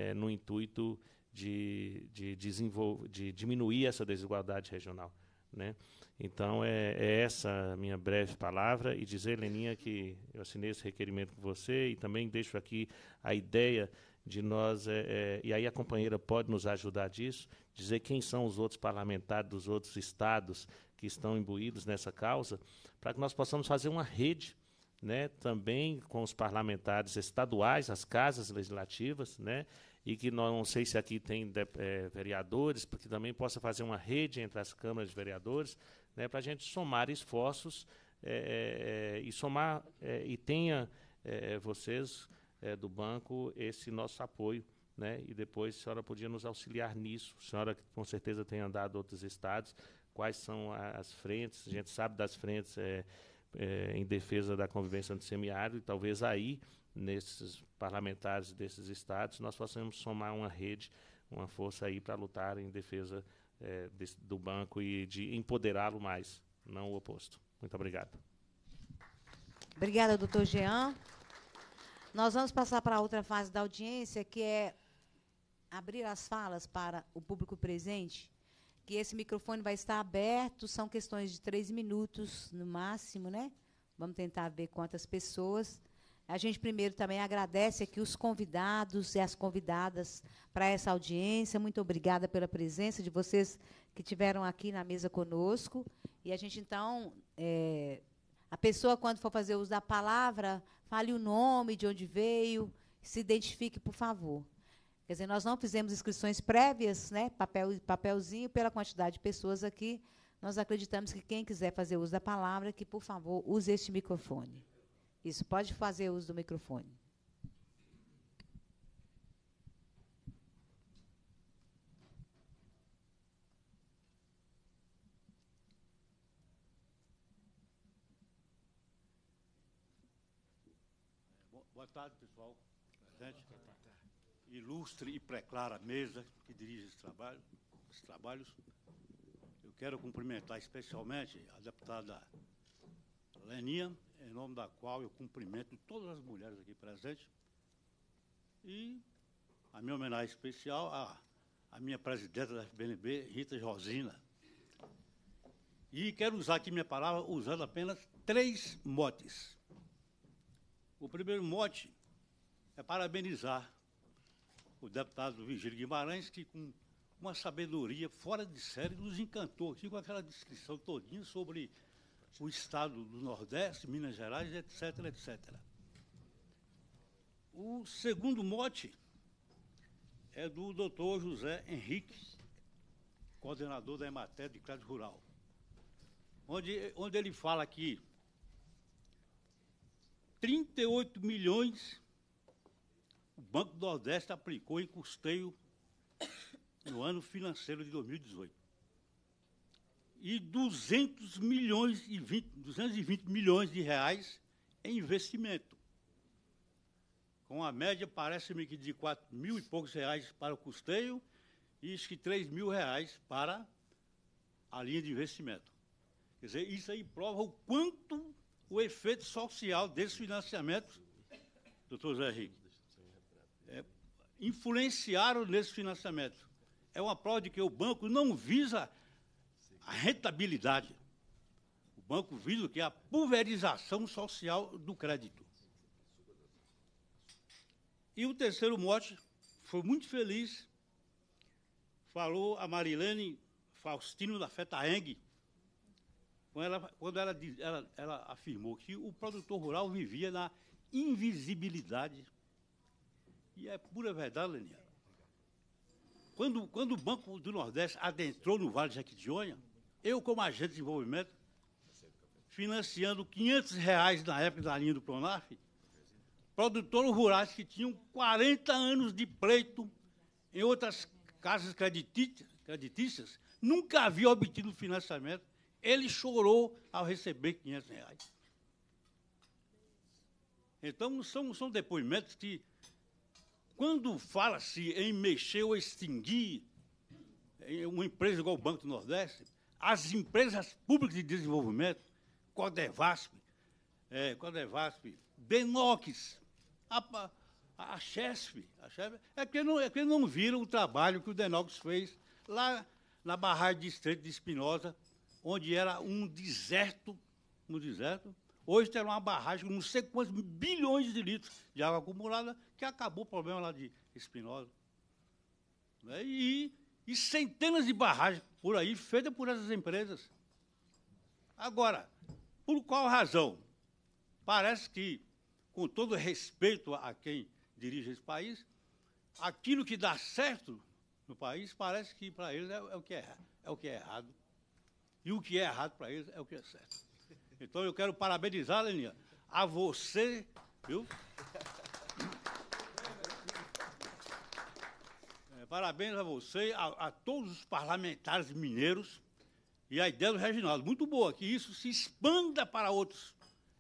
S9: é no intuito de, de, de diminuir essa desigualdade regional. Né? Então, é, é essa minha breve palavra e dizer, Leninha, que eu assinei esse requerimento com você e também deixo aqui a ideia de nós, é, é, e aí a companheira pode nos ajudar disso, dizer quem são os outros parlamentares dos outros estados que estão imbuídos nessa causa, para que nós possamos fazer uma rede né, também com os parlamentares estaduais, as casas legislativas, né, e que não, não sei se aqui tem de, é, vereadores, porque também possa fazer uma rede entre as câmaras de vereadores, né, para a gente somar esforços é, é, é e somar é, e tenha é, vocês do banco esse nosso apoio. Né, e depois a senhora podia nos auxiliar nisso. A senhora com certeza tem andado outros estados, quais são as frentes, a gente sabe das frentes eh, em defesa da convivência antissemiária e talvez aí, nesses parlamentares desses estados, nós possamos somar uma rede, uma força aí para lutar em defesa eh, do banco e de empoderá-lo mais, não o oposto. Muito obrigado.
S2: Obrigada, doutor Jean. Nós vamos passar para a outra fase da audiência, que é abrir as falas para o público presente que esse microfone vai estar aberto, são questões de três minutos no máximo, né? Vamos tentar ver quantas pessoas. A gente primeiro também agradece aqui os convidados e as convidadas para essa audiência. Muito obrigada pela presença de vocês que tiveram aqui na mesa conosco. E a gente então, é, a pessoa quando for fazer uso da palavra, fale o nome, de onde veio, se identifique, por favor. Quer dizer, nós não fizemos inscrições prévias, né, papel, papelzinho, pela quantidade de pessoas aqui. Nós acreditamos que quem quiser fazer uso da palavra, que, por favor, use este microfone. Isso, pode fazer uso do microfone.
S11: Boa tarde, pessoal. Presente ilustre e preclara mesa que dirige esse trabalho, esses trabalhos. Eu quero cumprimentar especialmente a deputada Leninha, em nome da qual eu cumprimento todas as mulheres aqui presentes. E a minha homenagem especial à, à minha presidenta da FBNB, Rita Josina. E quero usar aqui minha palavra usando apenas três motes. O primeiro mote é parabenizar o deputado Vigílio Guimarães, que com uma sabedoria fora de série nos encantou. com aquela descrição todinha sobre o estado do Nordeste, Minas Gerais, etc, etc. O segundo mote é do doutor José Henrique, coordenador da EMATER de Crédito Rural, onde, onde ele fala que 38 milhões o Banco do Nordeste aplicou em custeio no ano financeiro de 2018. E 200 milhões e 20, 220 milhões de reais em investimento. Com a média, parece-me que de 4 mil e poucos reais para o custeio e acho que 3 mil reais para a linha de investimento. Quer dizer, isso aí prova o quanto o efeito social desse financiamento, doutor Zé Henrique, influenciaram nesse financiamento. É uma prova de que o banco não visa a rentabilidade. O banco visa o que a pulverização social do crédito. E o terceiro mote foi muito feliz. Falou a Marilene Faustino da Fetaeng, quando, ela, quando ela, ela, ela afirmou que o produtor rural vivia na invisibilidade e é pura verdade, Leniano. Quando, quando o Banco do Nordeste adentrou no Vale de Jequitinhonha, eu, como agente de desenvolvimento, financiando 500 reais na época da linha do Pronaf, produtores rurais que tinham 40 anos de pleito em outras casas creditícias, nunca havia obtido financiamento. Ele chorou ao receber 500 reais. Então, são, são depoimentos que quando fala-se em mexer ou extinguir uma empresa igual o Banco do Nordeste, as empresas públicas de desenvolvimento, Codevasp, é, Codevasp, Denox, é, é a, a, a Chesf, a Chesf é, que não, é que não viram o trabalho que o Denox fez lá na barragem de Estreito de Espinosa, onde era um deserto, um deserto, Hoje tem uma barragem com não sei quantos bilhões de litros de água acumulada, que acabou o problema lá de Espinosa. Né? E, e centenas de barragens por aí, feitas por essas empresas. Agora, por qual razão? Parece que, com todo respeito a quem dirige esse país, aquilo que dá certo no país parece que para eles é, é, o que é, é o que é errado. E o que é errado para eles é o que é certo. Então eu quero parabenizar, Leninha, a você, viu? É, parabéns a você, a, a, todos os parlamentares mineiros e a ideia do Reginaldo. Muito boa, que isso se expanda para outros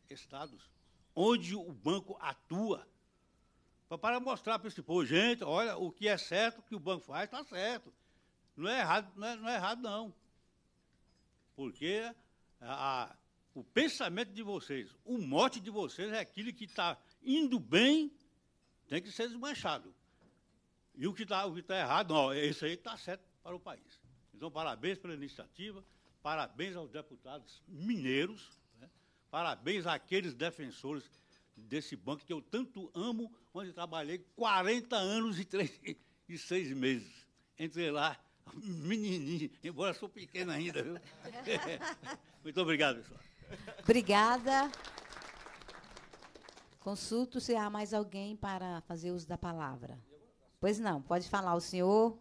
S11: estados, onde o banco atua, para mostrar para esse povo, gente, olha, o que é certo, o que o banco faz, está certo. Não é errado, não é, não é errado, não. Porque a, a o pensamento de vocês, o mote de vocês é aquilo que está indo bem, tem que ser desmanchado. E o que está tá errado, não, isso aí está certo para o país. Então, parabéns pela iniciativa, parabéns aos deputados mineiros, né? parabéns àqueles defensores desse banco que eu tanto amo, onde trabalhei 40 anos e, seis e meses. Entrei lá, [laughs] menininho, embora sou pequeno ainda. Viu? [laughs] Muito obrigado, pessoal.
S2: Obrigada. Consulto se há mais alguém para fazer uso da palavra. Pois não, pode falar o senhor.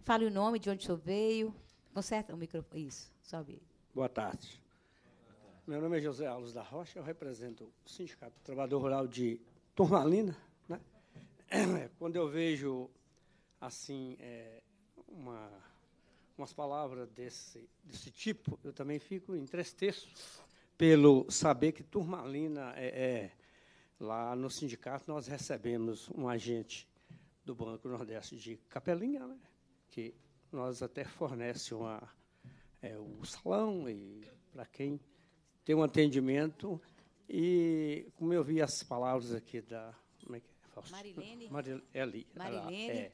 S2: Fale o nome de onde o senhor veio. Conserta o microfone. Isso, sobe.
S12: Boa tarde. Meu nome é José Alves da Rocha, eu represento o Sindicato do Trabalhador Rural de Turmalina. Né? [clears throat] Quando eu vejo assim é, uma, umas palavras desse, desse tipo, eu também fico entristeço pelo saber que Turmalina é, é lá no sindicato nós recebemos um agente do Banco Nordeste de Capelinha, né, que nós até fornece uma, é, o salão e para quem tem um atendimento. E como eu vi as palavras aqui da como é que é? é, é Marilene, é ali, Marilene. é,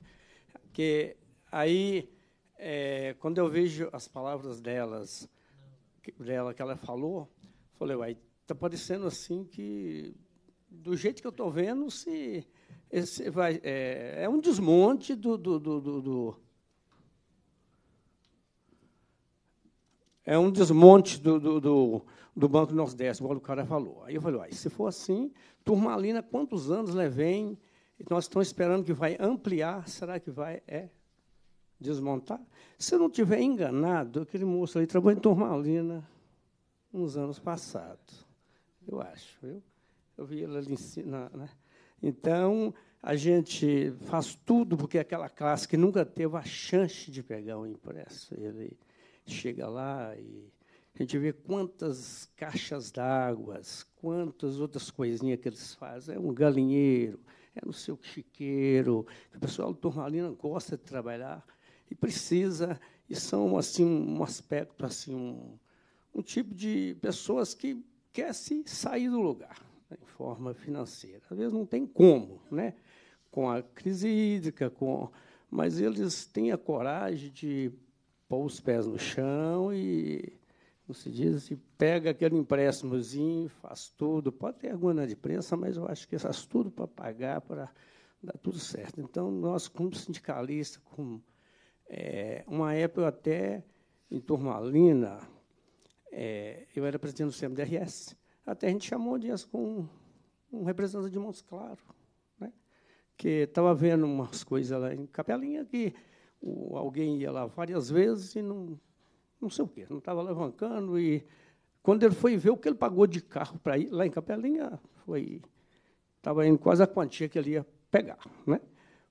S12: que aí é, quando eu vejo as palavras delas que, dela que ela falou Falei, uai, está parecendo assim que, do jeito que eu estou vendo, se esse vai, é, é um desmonte do, do, do, do, É um desmonte do, do, do, do Banco Nordeste, igual o cara falou. Aí eu falei, uai, se for assim, Turmalina, quantos anos levem? Né, então, nós estamos esperando que vai ampliar, será que vai é desmontar? Se eu não tiver enganado, aquele moço ali trabalhou em Turmalina uns anos passados, eu acho. Eu, eu vi ela ali ensinar. Né? Então, a gente faz tudo porque aquela classe que nunca teve a chance de pegar um impresso, ele chega lá e a gente vê quantas caixas d'água, quantas outras coisinhas que eles fazem. É um galinheiro, é no seu chiqueiro. O pessoal do Turmalina gosta de trabalhar e precisa, e são assim um aspecto assim um, um tipo de pessoas que quer se sair do lugar né, em forma financeira. Às vezes não tem como, né? com a crise hídrica, com... mas eles têm a coragem de pôr os pés no chão e como se diz, se pega aquele empréstimozinho, faz tudo, pode ter alguma de prensa, mas eu acho que faz tudo para pagar, para dar tudo certo. Então, nós, como sindicalista, como, é, uma época eu até, em Turmalina, é, eu era presidente do CMDRS, até a gente chamou dias com um, representante de Montes Claros, né? que estava vendo umas coisas lá em Capelinha que o, alguém ia lá várias vezes e não, não sei o quê, não estava levantando. E quando ele foi ver o que ele pagou de carro para ir lá em Capelinha, foi estava indo quase a quantia que ele ia pegar. Né?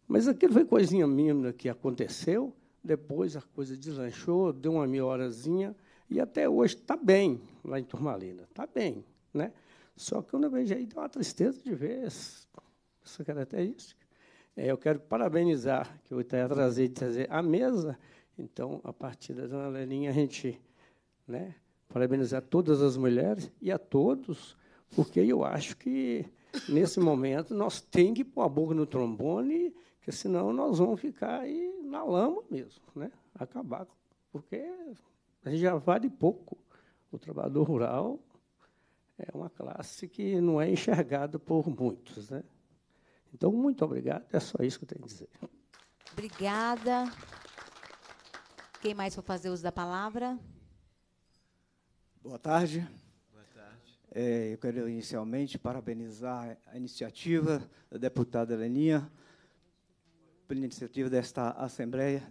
S12: Mas aquilo foi coisinha mínima que aconteceu, depois a coisa deslanchou, deu uma meia horazinha, e até hoje está bem lá em Turmalina, está bem. Né? Só que eu não vejo aí, deu uma tristeza de ver essa característica. É, eu quero parabenizar, que eu ia trazer de trazer a mesa. Então, a partir da Dona Leninha, a gente né, parabenizar todas as mulheres e a todos, porque eu acho que, nesse momento, nós temos que pôr a boca no trombone, porque senão nós vamos ficar aí na lama mesmo, né? acabar, porque mas já vale pouco. O trabalhador rural é uma classe que não é enxergada por muitos. Né? Então, muito obrigado. É só isso que eu tenho a dizer.
S2: Obrigada. Quem mais for fazer uso da palavra?
S13: Boa tarde. Boa tarde. É, eu quero inicialmente parabenizar a iniciativa da deputada Leninha pela iniciativa desta Assembleia,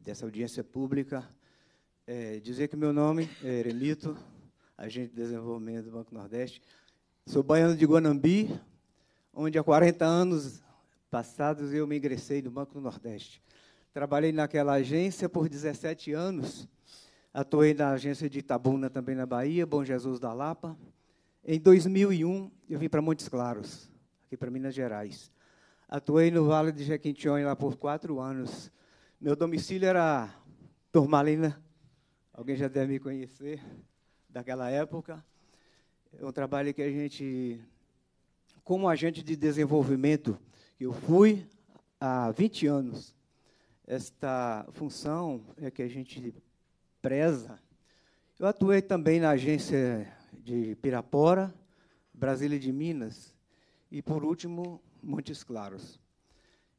S13: dessa audiência pública, é, dizer que meu nome é Eremito, agente de desenvolvimento do Banco Nordeste. Sou baiano de Guanambi, onde há 40 anos passados eu me ingressei no Banco Nordeste. Trabalhei naquela agência por 17 anos, atuei na agência de Itabuna, também na Bahia, Bom Jesus da Lapa. Em 2001, eu vim para Montes Claros, aqui para Minas Gerais. Atuei no Vale de Jequitinhonha lá por quatro anos. Meu domicílio era Turmalina, Alguém já deve me conhecer daquela época. É um trabalho que a gente, como agente de desenvolvimento, eu fui há 20 anos. Esta função é que a gente preza. Eu atuei também na agência de Pirapora, Brasília de Minas e, por último, Montes Claros.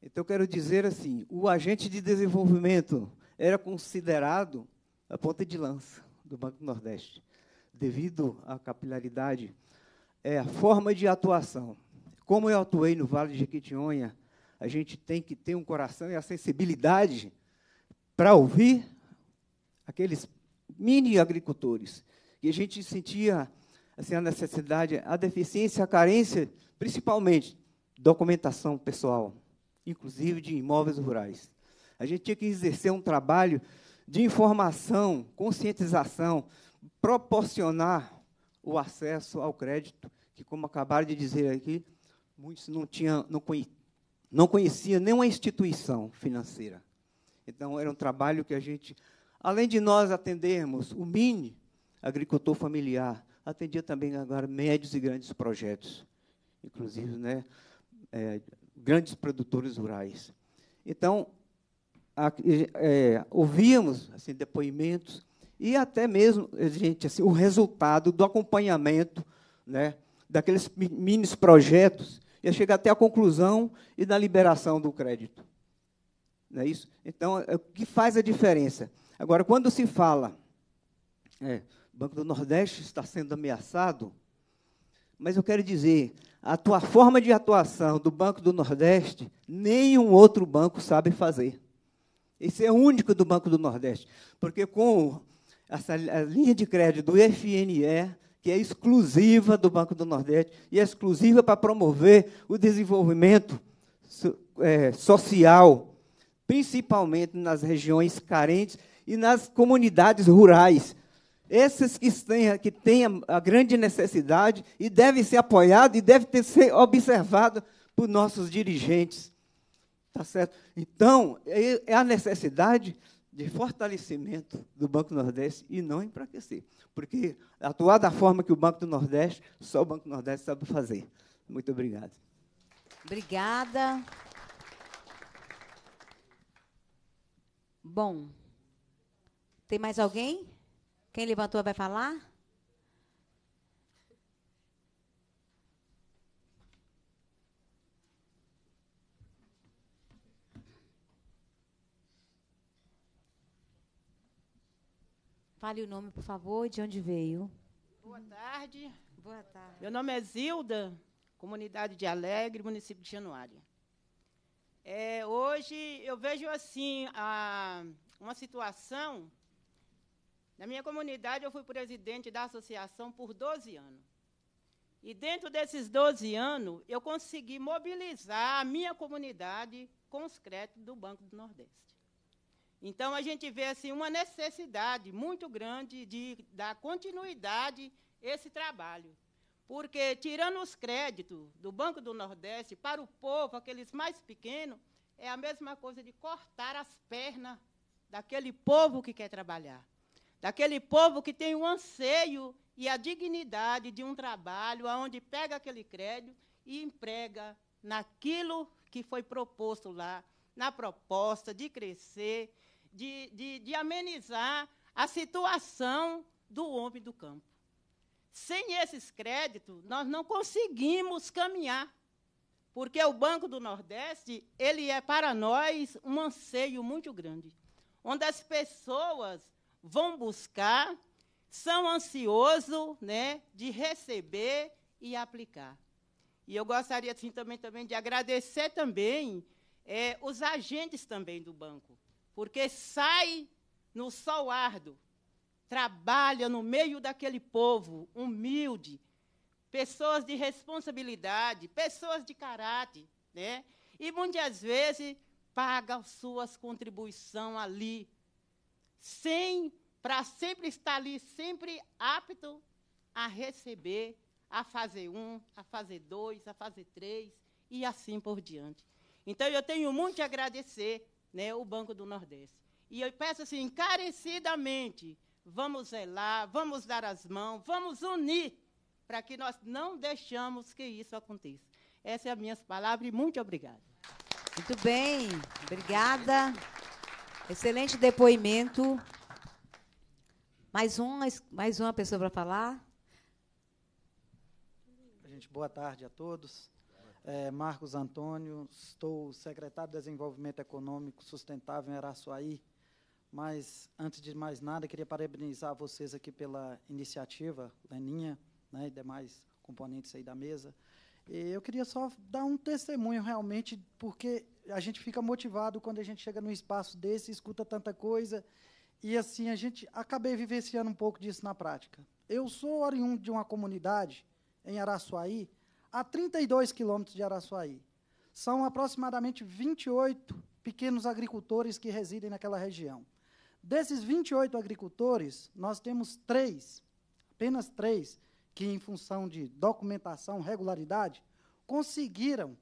S13: Então, quero dizer assim: o agente de desenvolvimento era considerado a ponta de lança do Banco do Nordeste, devido à capilaridade, é a forma de atuação. Como eu atuei no Vale de Jequitinhonha, a gente tem que ter um coração e a sensibilidade para ouvir aqueles mini agricultores. E a gente sentia assim, a necessidade, a deficiência, a carência, principalmente documentação pessoal, inclusive de imóveis rurais. A gente tinha que exercer um trabalho de informação, conscientização, proporcionar o acesso ao crédito, que, como acabaram de dizer aqui, muitos não, tinha, não, conhe, não conhecia nenhuma instituição financeira. Então, era um trabalho que a gente, além de nós atendermos o mini agricultor familiar, atendia também agora médios e grandes projetos, inclusive né, é, grandes produtores rurais. Então, é, ouvíamos assim, depoimentos e até mesmo, eh, gente, assim, o resultado do acompanhamento né, daqueles mini projetos ia chegar até a conclusão e da liberação do crédito. Não é isso? Então, é o que faz a diferença? Agora, quando se fala, é, o Banco do Nordeste está sendo ameaçado, mas eu quero dizer, a tua forma de atuação do Banco do Nordeste, nenhum outro banco sabe fazer. Esse é único do Banco do Nordeste, porque com essa a linha de crédito do FNE, que é exclusiva do Banco do Nordeste e é exclusiva para promover o desenvolvimento é, social, principalmente nas regiões carentes e nas comunidades rurais. Essas que têm, que têm a grande necessidade e devem ser apoiadas e devem ter, ser observadas por nossos dirigentes. Tá certo? Então, é, é a necessidade de fortalecimento do Banco Nordeste e não enfraquecer. Porque atuar da forma que o Banco do Nordeste, só o Banco do Nordeste sabe fazer. Muito obrigado.
S2: Obrigada. Bom, tem mais alguém? Quem levantou vai falar? Fale o nome, por favor, de onde veio.
S14: Boa tarde. Boa tarde. Meu
S2: nome é Zilda,
S14: comunidade de Alegre, município de Januária. É, hoje eu vejo assim a, uma situação. Na minha comunidade, eu fui presidente da associação por 12 anos. E dentro desses 12 anos, eu consegui mobilizar a minha comunidade com os créditos do Banco do Nordeste. Então, a gente vê assim, uma necessidade muito grande de dar continuidade a esse trabalho. Porque, tirando os créditos do Banco do Nordeste para o povo, aqueles mais pequenos, é a mesma coisa de cortar as pernas daquele povo que quer trabalhar, daquele povo que tem o anseio e a dignidade de um trabalho onde pega aquele crédito e emprega naquilo que foi proposto lá, na proposta de crescer, de, de, de amenizar a situação do homem do campo. Sem esses créditos, nós não conseguimos caminhar, porque o Banco do Nordeste ele é para nós um anseio muito grande, onde as pessoas vão buscar, são ansiosos né, de receber e aplicar. E eu gostaria assim, também, também de agradecer também é, os agentes também do banco, porque sai no sol árduo, trabalha no meio daquele povo humilde, pessoas de responsabilidade, pessoas de caráter, né? E muitas vezes paga suas contribuições ali, sem para sempre estar ali, sempre apto a receber, a fazer um, a fazer dois, a fazer três e assim por diante. Então eu tenho muito a agradecer né, o Banco do Nordeste. E eu peço assim, encarecidamente, vamos zelar, vamos dar as mãos, vamos unir para que nós não deixamos que isso aconteça. Essas são é as minhas palavras e muito obrigada.
S2: Muito bem, obrigada. Excelente depoimento. Mais uma, mais uma pessoa para falar.
S15: Gente, boa tarde a todos é, Marcos Antônio, estou secretário de Desenvolvimento Econômico Sustentável em Araçuaí. Mas, antes de mais nada, queria parabenizar vocês aqui pela iniciativa, Leninha, né, e demais componentes aí da mesa. E eu queria só dar um testemunho, realmente, porque a gente fica motivado quando a gente chega num espaço desse, escuta tanta coisa, e assim, a gente acabei vivenciando um pouco disso na prática. Eu sou oriundo de uma comunidade em Araçuaí, a 32 quilômetros de Araçuaí. São aproximadamente 28 pequenos agricultores que residem naquela região. Desses 28 agricultores, nós temos três, apenas três, que, em função de documentação, regularidade, conseguiram,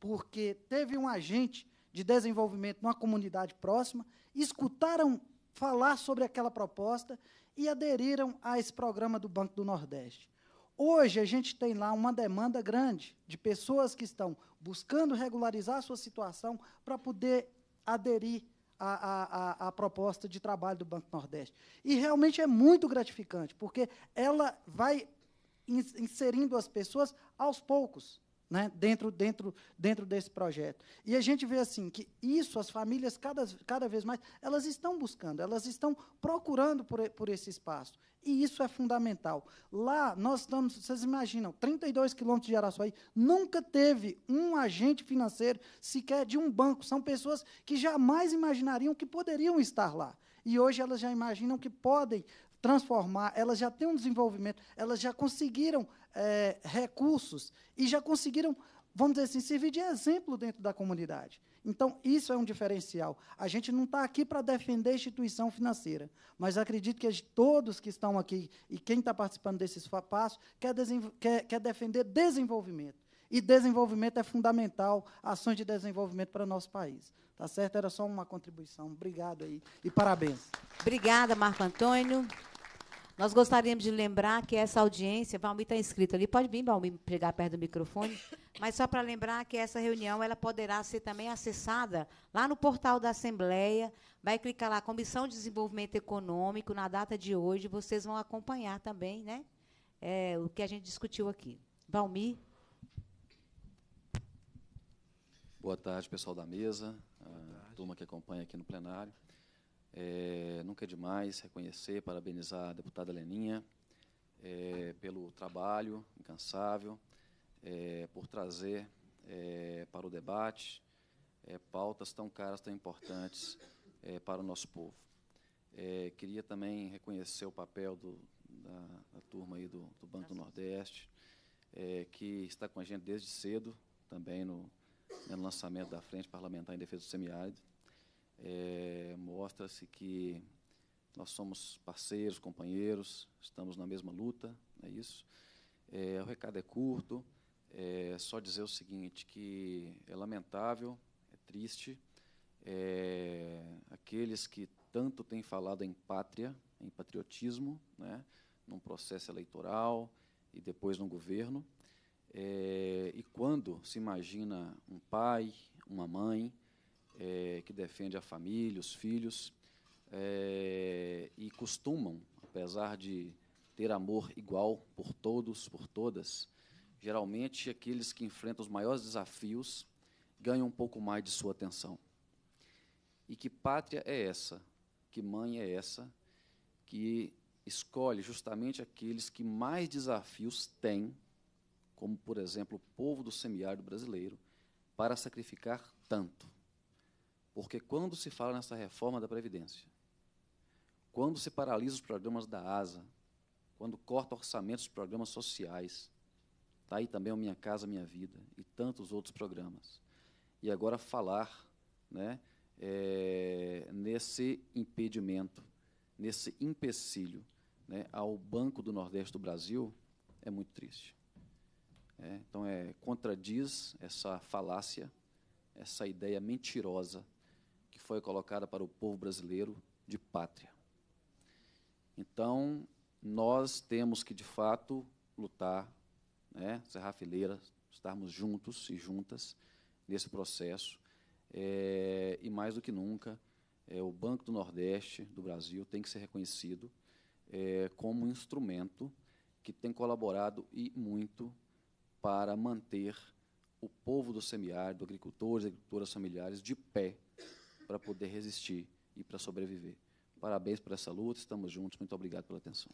S15: porque teve um agente de desenvolvimento numa comunidade próxima, escutaram falar sobre aquela proposta e aderiram a esse programa do Banco do Nordeste. Hoje a gente tem lá uma demanda grande de pessoas que estão buscando regularizar a sua situação para poder aderir à, à, à, proposta de trabalho do Banco Nordeste. E realmente é muito gratificante, porque ela vai inserindo as pessoas aos poucos né, dentro, dentro, dentro desse projeto. E a gente vê assim que isso, as famílias, cada, cada vez mais, elas estão buscando, elas estão procurando por, por esse espaço. E isso é fundamental. Lá, nós estamos, vocês imaginam, 32 quilômetros de Araçuaí, nunca teve um agente financeiro sequer de um banco. São pessoas que jamais imaginariam que poderiam estar lá. E hoje elas já imaginam que podem transformar, elas já têm um desenvolvimento, elas já conseguiram é, recursos e já conseguiram, vamos dizer assim, servir de exemplo dentro da comunidade. Então, isso é um diferencial. A gente não está aqui para defender a instituição financeira, mas acredito que todos que estão aqui e quem está participando desses passos quer, quer, quer defender desenvolvimento. E desenvolvimento é fundamental, ações de desenvolvimento para nosso país. Tá certo? Era só uma
S2: contribuição. Obrigado aí e parabéns. Obrigada, Marco Antônio. Nós gostaríamos de lembrar que essa audiência, Valmir está inscrito ali, pode vir, Valmir, pegar perto do microfone, mas só para lembrar que essa reunião ela poderá ser também acessada lá no portal da Assembleia, vai clicar lá, Comissão de Desenvolvimento Econômico, na data de hoje, vocês vão acompanhar também né, é, o que a gente discutiu aqui. Valmir.
S16: Boa tarde, pessoal da mesa, a turma que acompanha aqui no plenário. É, nunca é demais reconhecer, parabenizar a deputada Leninha é, pelo trabalho incansável, é, por trazer para o debate pautas tão caras, tão importantes para o nosso povo. queria também reconhecer o papel do, da, da, turma aí do, do Banco do Nordeste, que está com a gente desde cedo, também no, né, no lançamento da Frente Parlamentar em Defesa do Semiárido é, mostra-se que nós somos parceiros, companheiros, estamos na mesma luta, é isso. É, o recado é curto, é só dizer o seguinte, que é lamentável, é triste, é, aqueles que tanto têm falado em pátria, em patriotismo, né, num processo eleitoral e depois no governo, é, e quando se imagina um pai, uma mãe, é, que defende a família, os filhos, é, e costumam, apesar de ter amor igual por todos, por todas, geralmente aqueles que enfrentam os maiores desafios ganham um pouco mais de sua atenção. E que pátria é essa? Que mãe é essa? Que escolhe justamente aqueles que mais desafios têm, como, por exemplo, o povo do semiárido brasileiro, para sacrificar tanto. Porque quando se fala nessa reforma da Previdência, quando se paralisa os programas da ASA, quando corta orçamentos dos programas sociais, está aí também o Minha Casa Minha Vida e tantos outros programas. E agora falar né, é, nesse impedimento, nesse empecilho né, ao Banco do Nordeste do Brasil é muito triste. É, então, é, contradiz essa falácia, essa ideia mentirosa que foi colocada para o povo brasileiro de pátria. Então, nós temos que, de fato, lutar, né, serrar estarmos juntos e juntas nesse processo. É, e, mais do que nunca, é, o Banco do Nordeste do Brasil tem que ser reconhecido é, como um instrumento que tem colaborado e muito para manter o povo do semiárido, agricultores, agricultoras familiares, de pé para poder resistir e para sobreviver. Parabéns por essa luta, estamos juntos, muito obrigado pela atenção.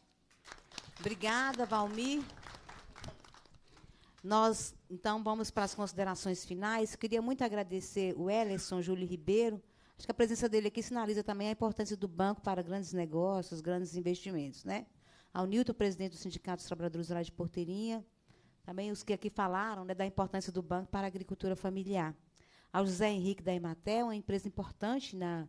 S2: Obrigada, Valmir. Nós, então, vamos para as considerações finais. Queria muito agradecer o Ellison Júlio Ribeiro. Acho que a presença dele aqui sinaliza também a importância do banco para grandes negócios, grandes investimentos. Né? Ao Nilton, presidente do Sindicato dos Trabalhadores Rurais de Porteirinha. Também os que aqui falaram né, da importância do banco para a agricultura familiar ao José Henrique da Ematé, uma empresa importante na,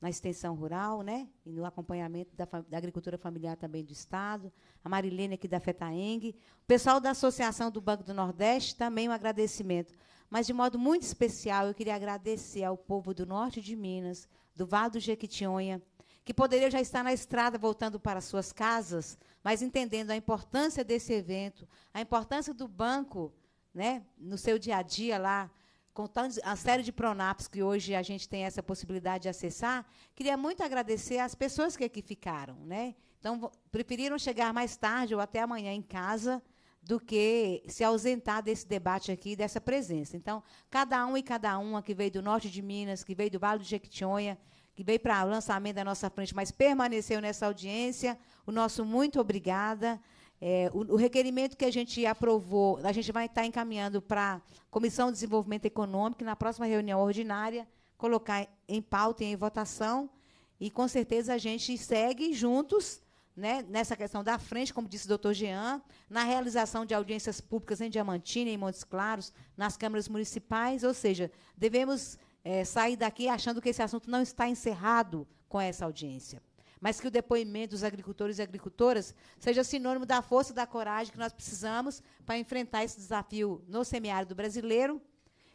S2: na extensão rural, né? E no acompanhamento da, da, agricultura familiar também do Estado. A Marilene aqui da FETAENG. O pessoal da Associação do Banco do Nordeste, também um agradecimento. Mas, de modo muito especial, eu queria agradecer ao povo do norte de Minas, do Vado do Jequitinhonha, que poderia já estar na estrada voltando para suas casas, mas entendendo a importância desse evento, a importância do banco né, no seu dia a dia lá, com a série de pronaps que hoje a gente tem essa possibilidade de acessar, queria muito agradecer às pessoas que aqui ficaram. Né? Então, preferiram chegar mais tarde ou até amanhã em casa do que se ausentar desse debate aqui, dessa presença. Então, cada um e cada uma que veio do norte de Minas, que veio do Vale do Jequitinhonha, que veio para o lançamento da nossa frente, mas permaneceu nessa audiência, o nosso muito obrigada. É, o, o, requerimento que a gente aprovou, a gente vai estar encaminhando para a Comissão de Desenvolvimento Econômico, na próxima reunião ordinária, colocar em pauta e em votação. E, com certeza, a gente segue juntos né, nessa questão da frente, como disse o doutor Jean, na realização de audiências públicas em Diamantina, em Montes Claros, nas câmaras municipais. Ou seja, devemos é, sair daqui achando que esse assunto não está encerrado com essa audiência mas que o depoimento dos agricultores e agricultoras seja sinônimo da força da coragem que nós precisamos para enfrentar esse desafio no semiárido brasileiro.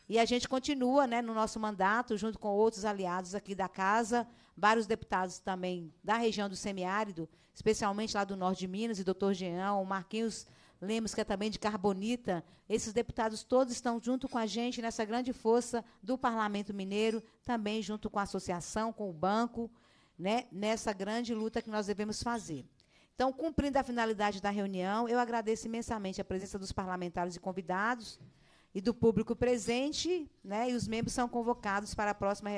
S2: E a gente continua né, no nosso mandato, junto com outros aliados aqui da casa, vários deputados também da região do semiárido, especialmente lá do norte de Minas, e doutor Jean, o Marquinhos Lemos, que é também de Carbonita. Esses deputados todos estão junto com a gente nessa grande força do Parlamento Mineiro, também junto com a associação, com o banco, né, nessa grande luta que nós devemos fazer. Então, cumprindo a finalidade da reunião, eu agradeço imensamente a presença dos parlamentares e convidados e do público presente, né, e os membros são convocados para a próxima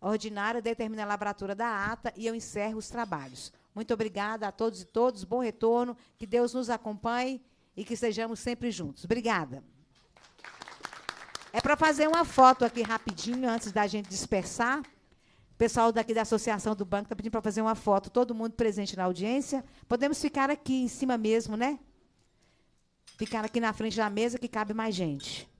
S2: ordinária, determina a labratura da ata e eu encerro os trabalhos. Muito obrigada a todos e todos, bom retorno, que Deus nos acompanhe e que estejamos sempre juntos. Obrigada. É para fazer uma foto aqui rapidinho antes da gente dispersar pessoal daqui da associação do banco está pedindo para fazer uma foto, todo mundo presente na audiência. Podemos ficar aqui em cima mesmo, né? Ficar aqui na frente da mesa que cabe mais gente.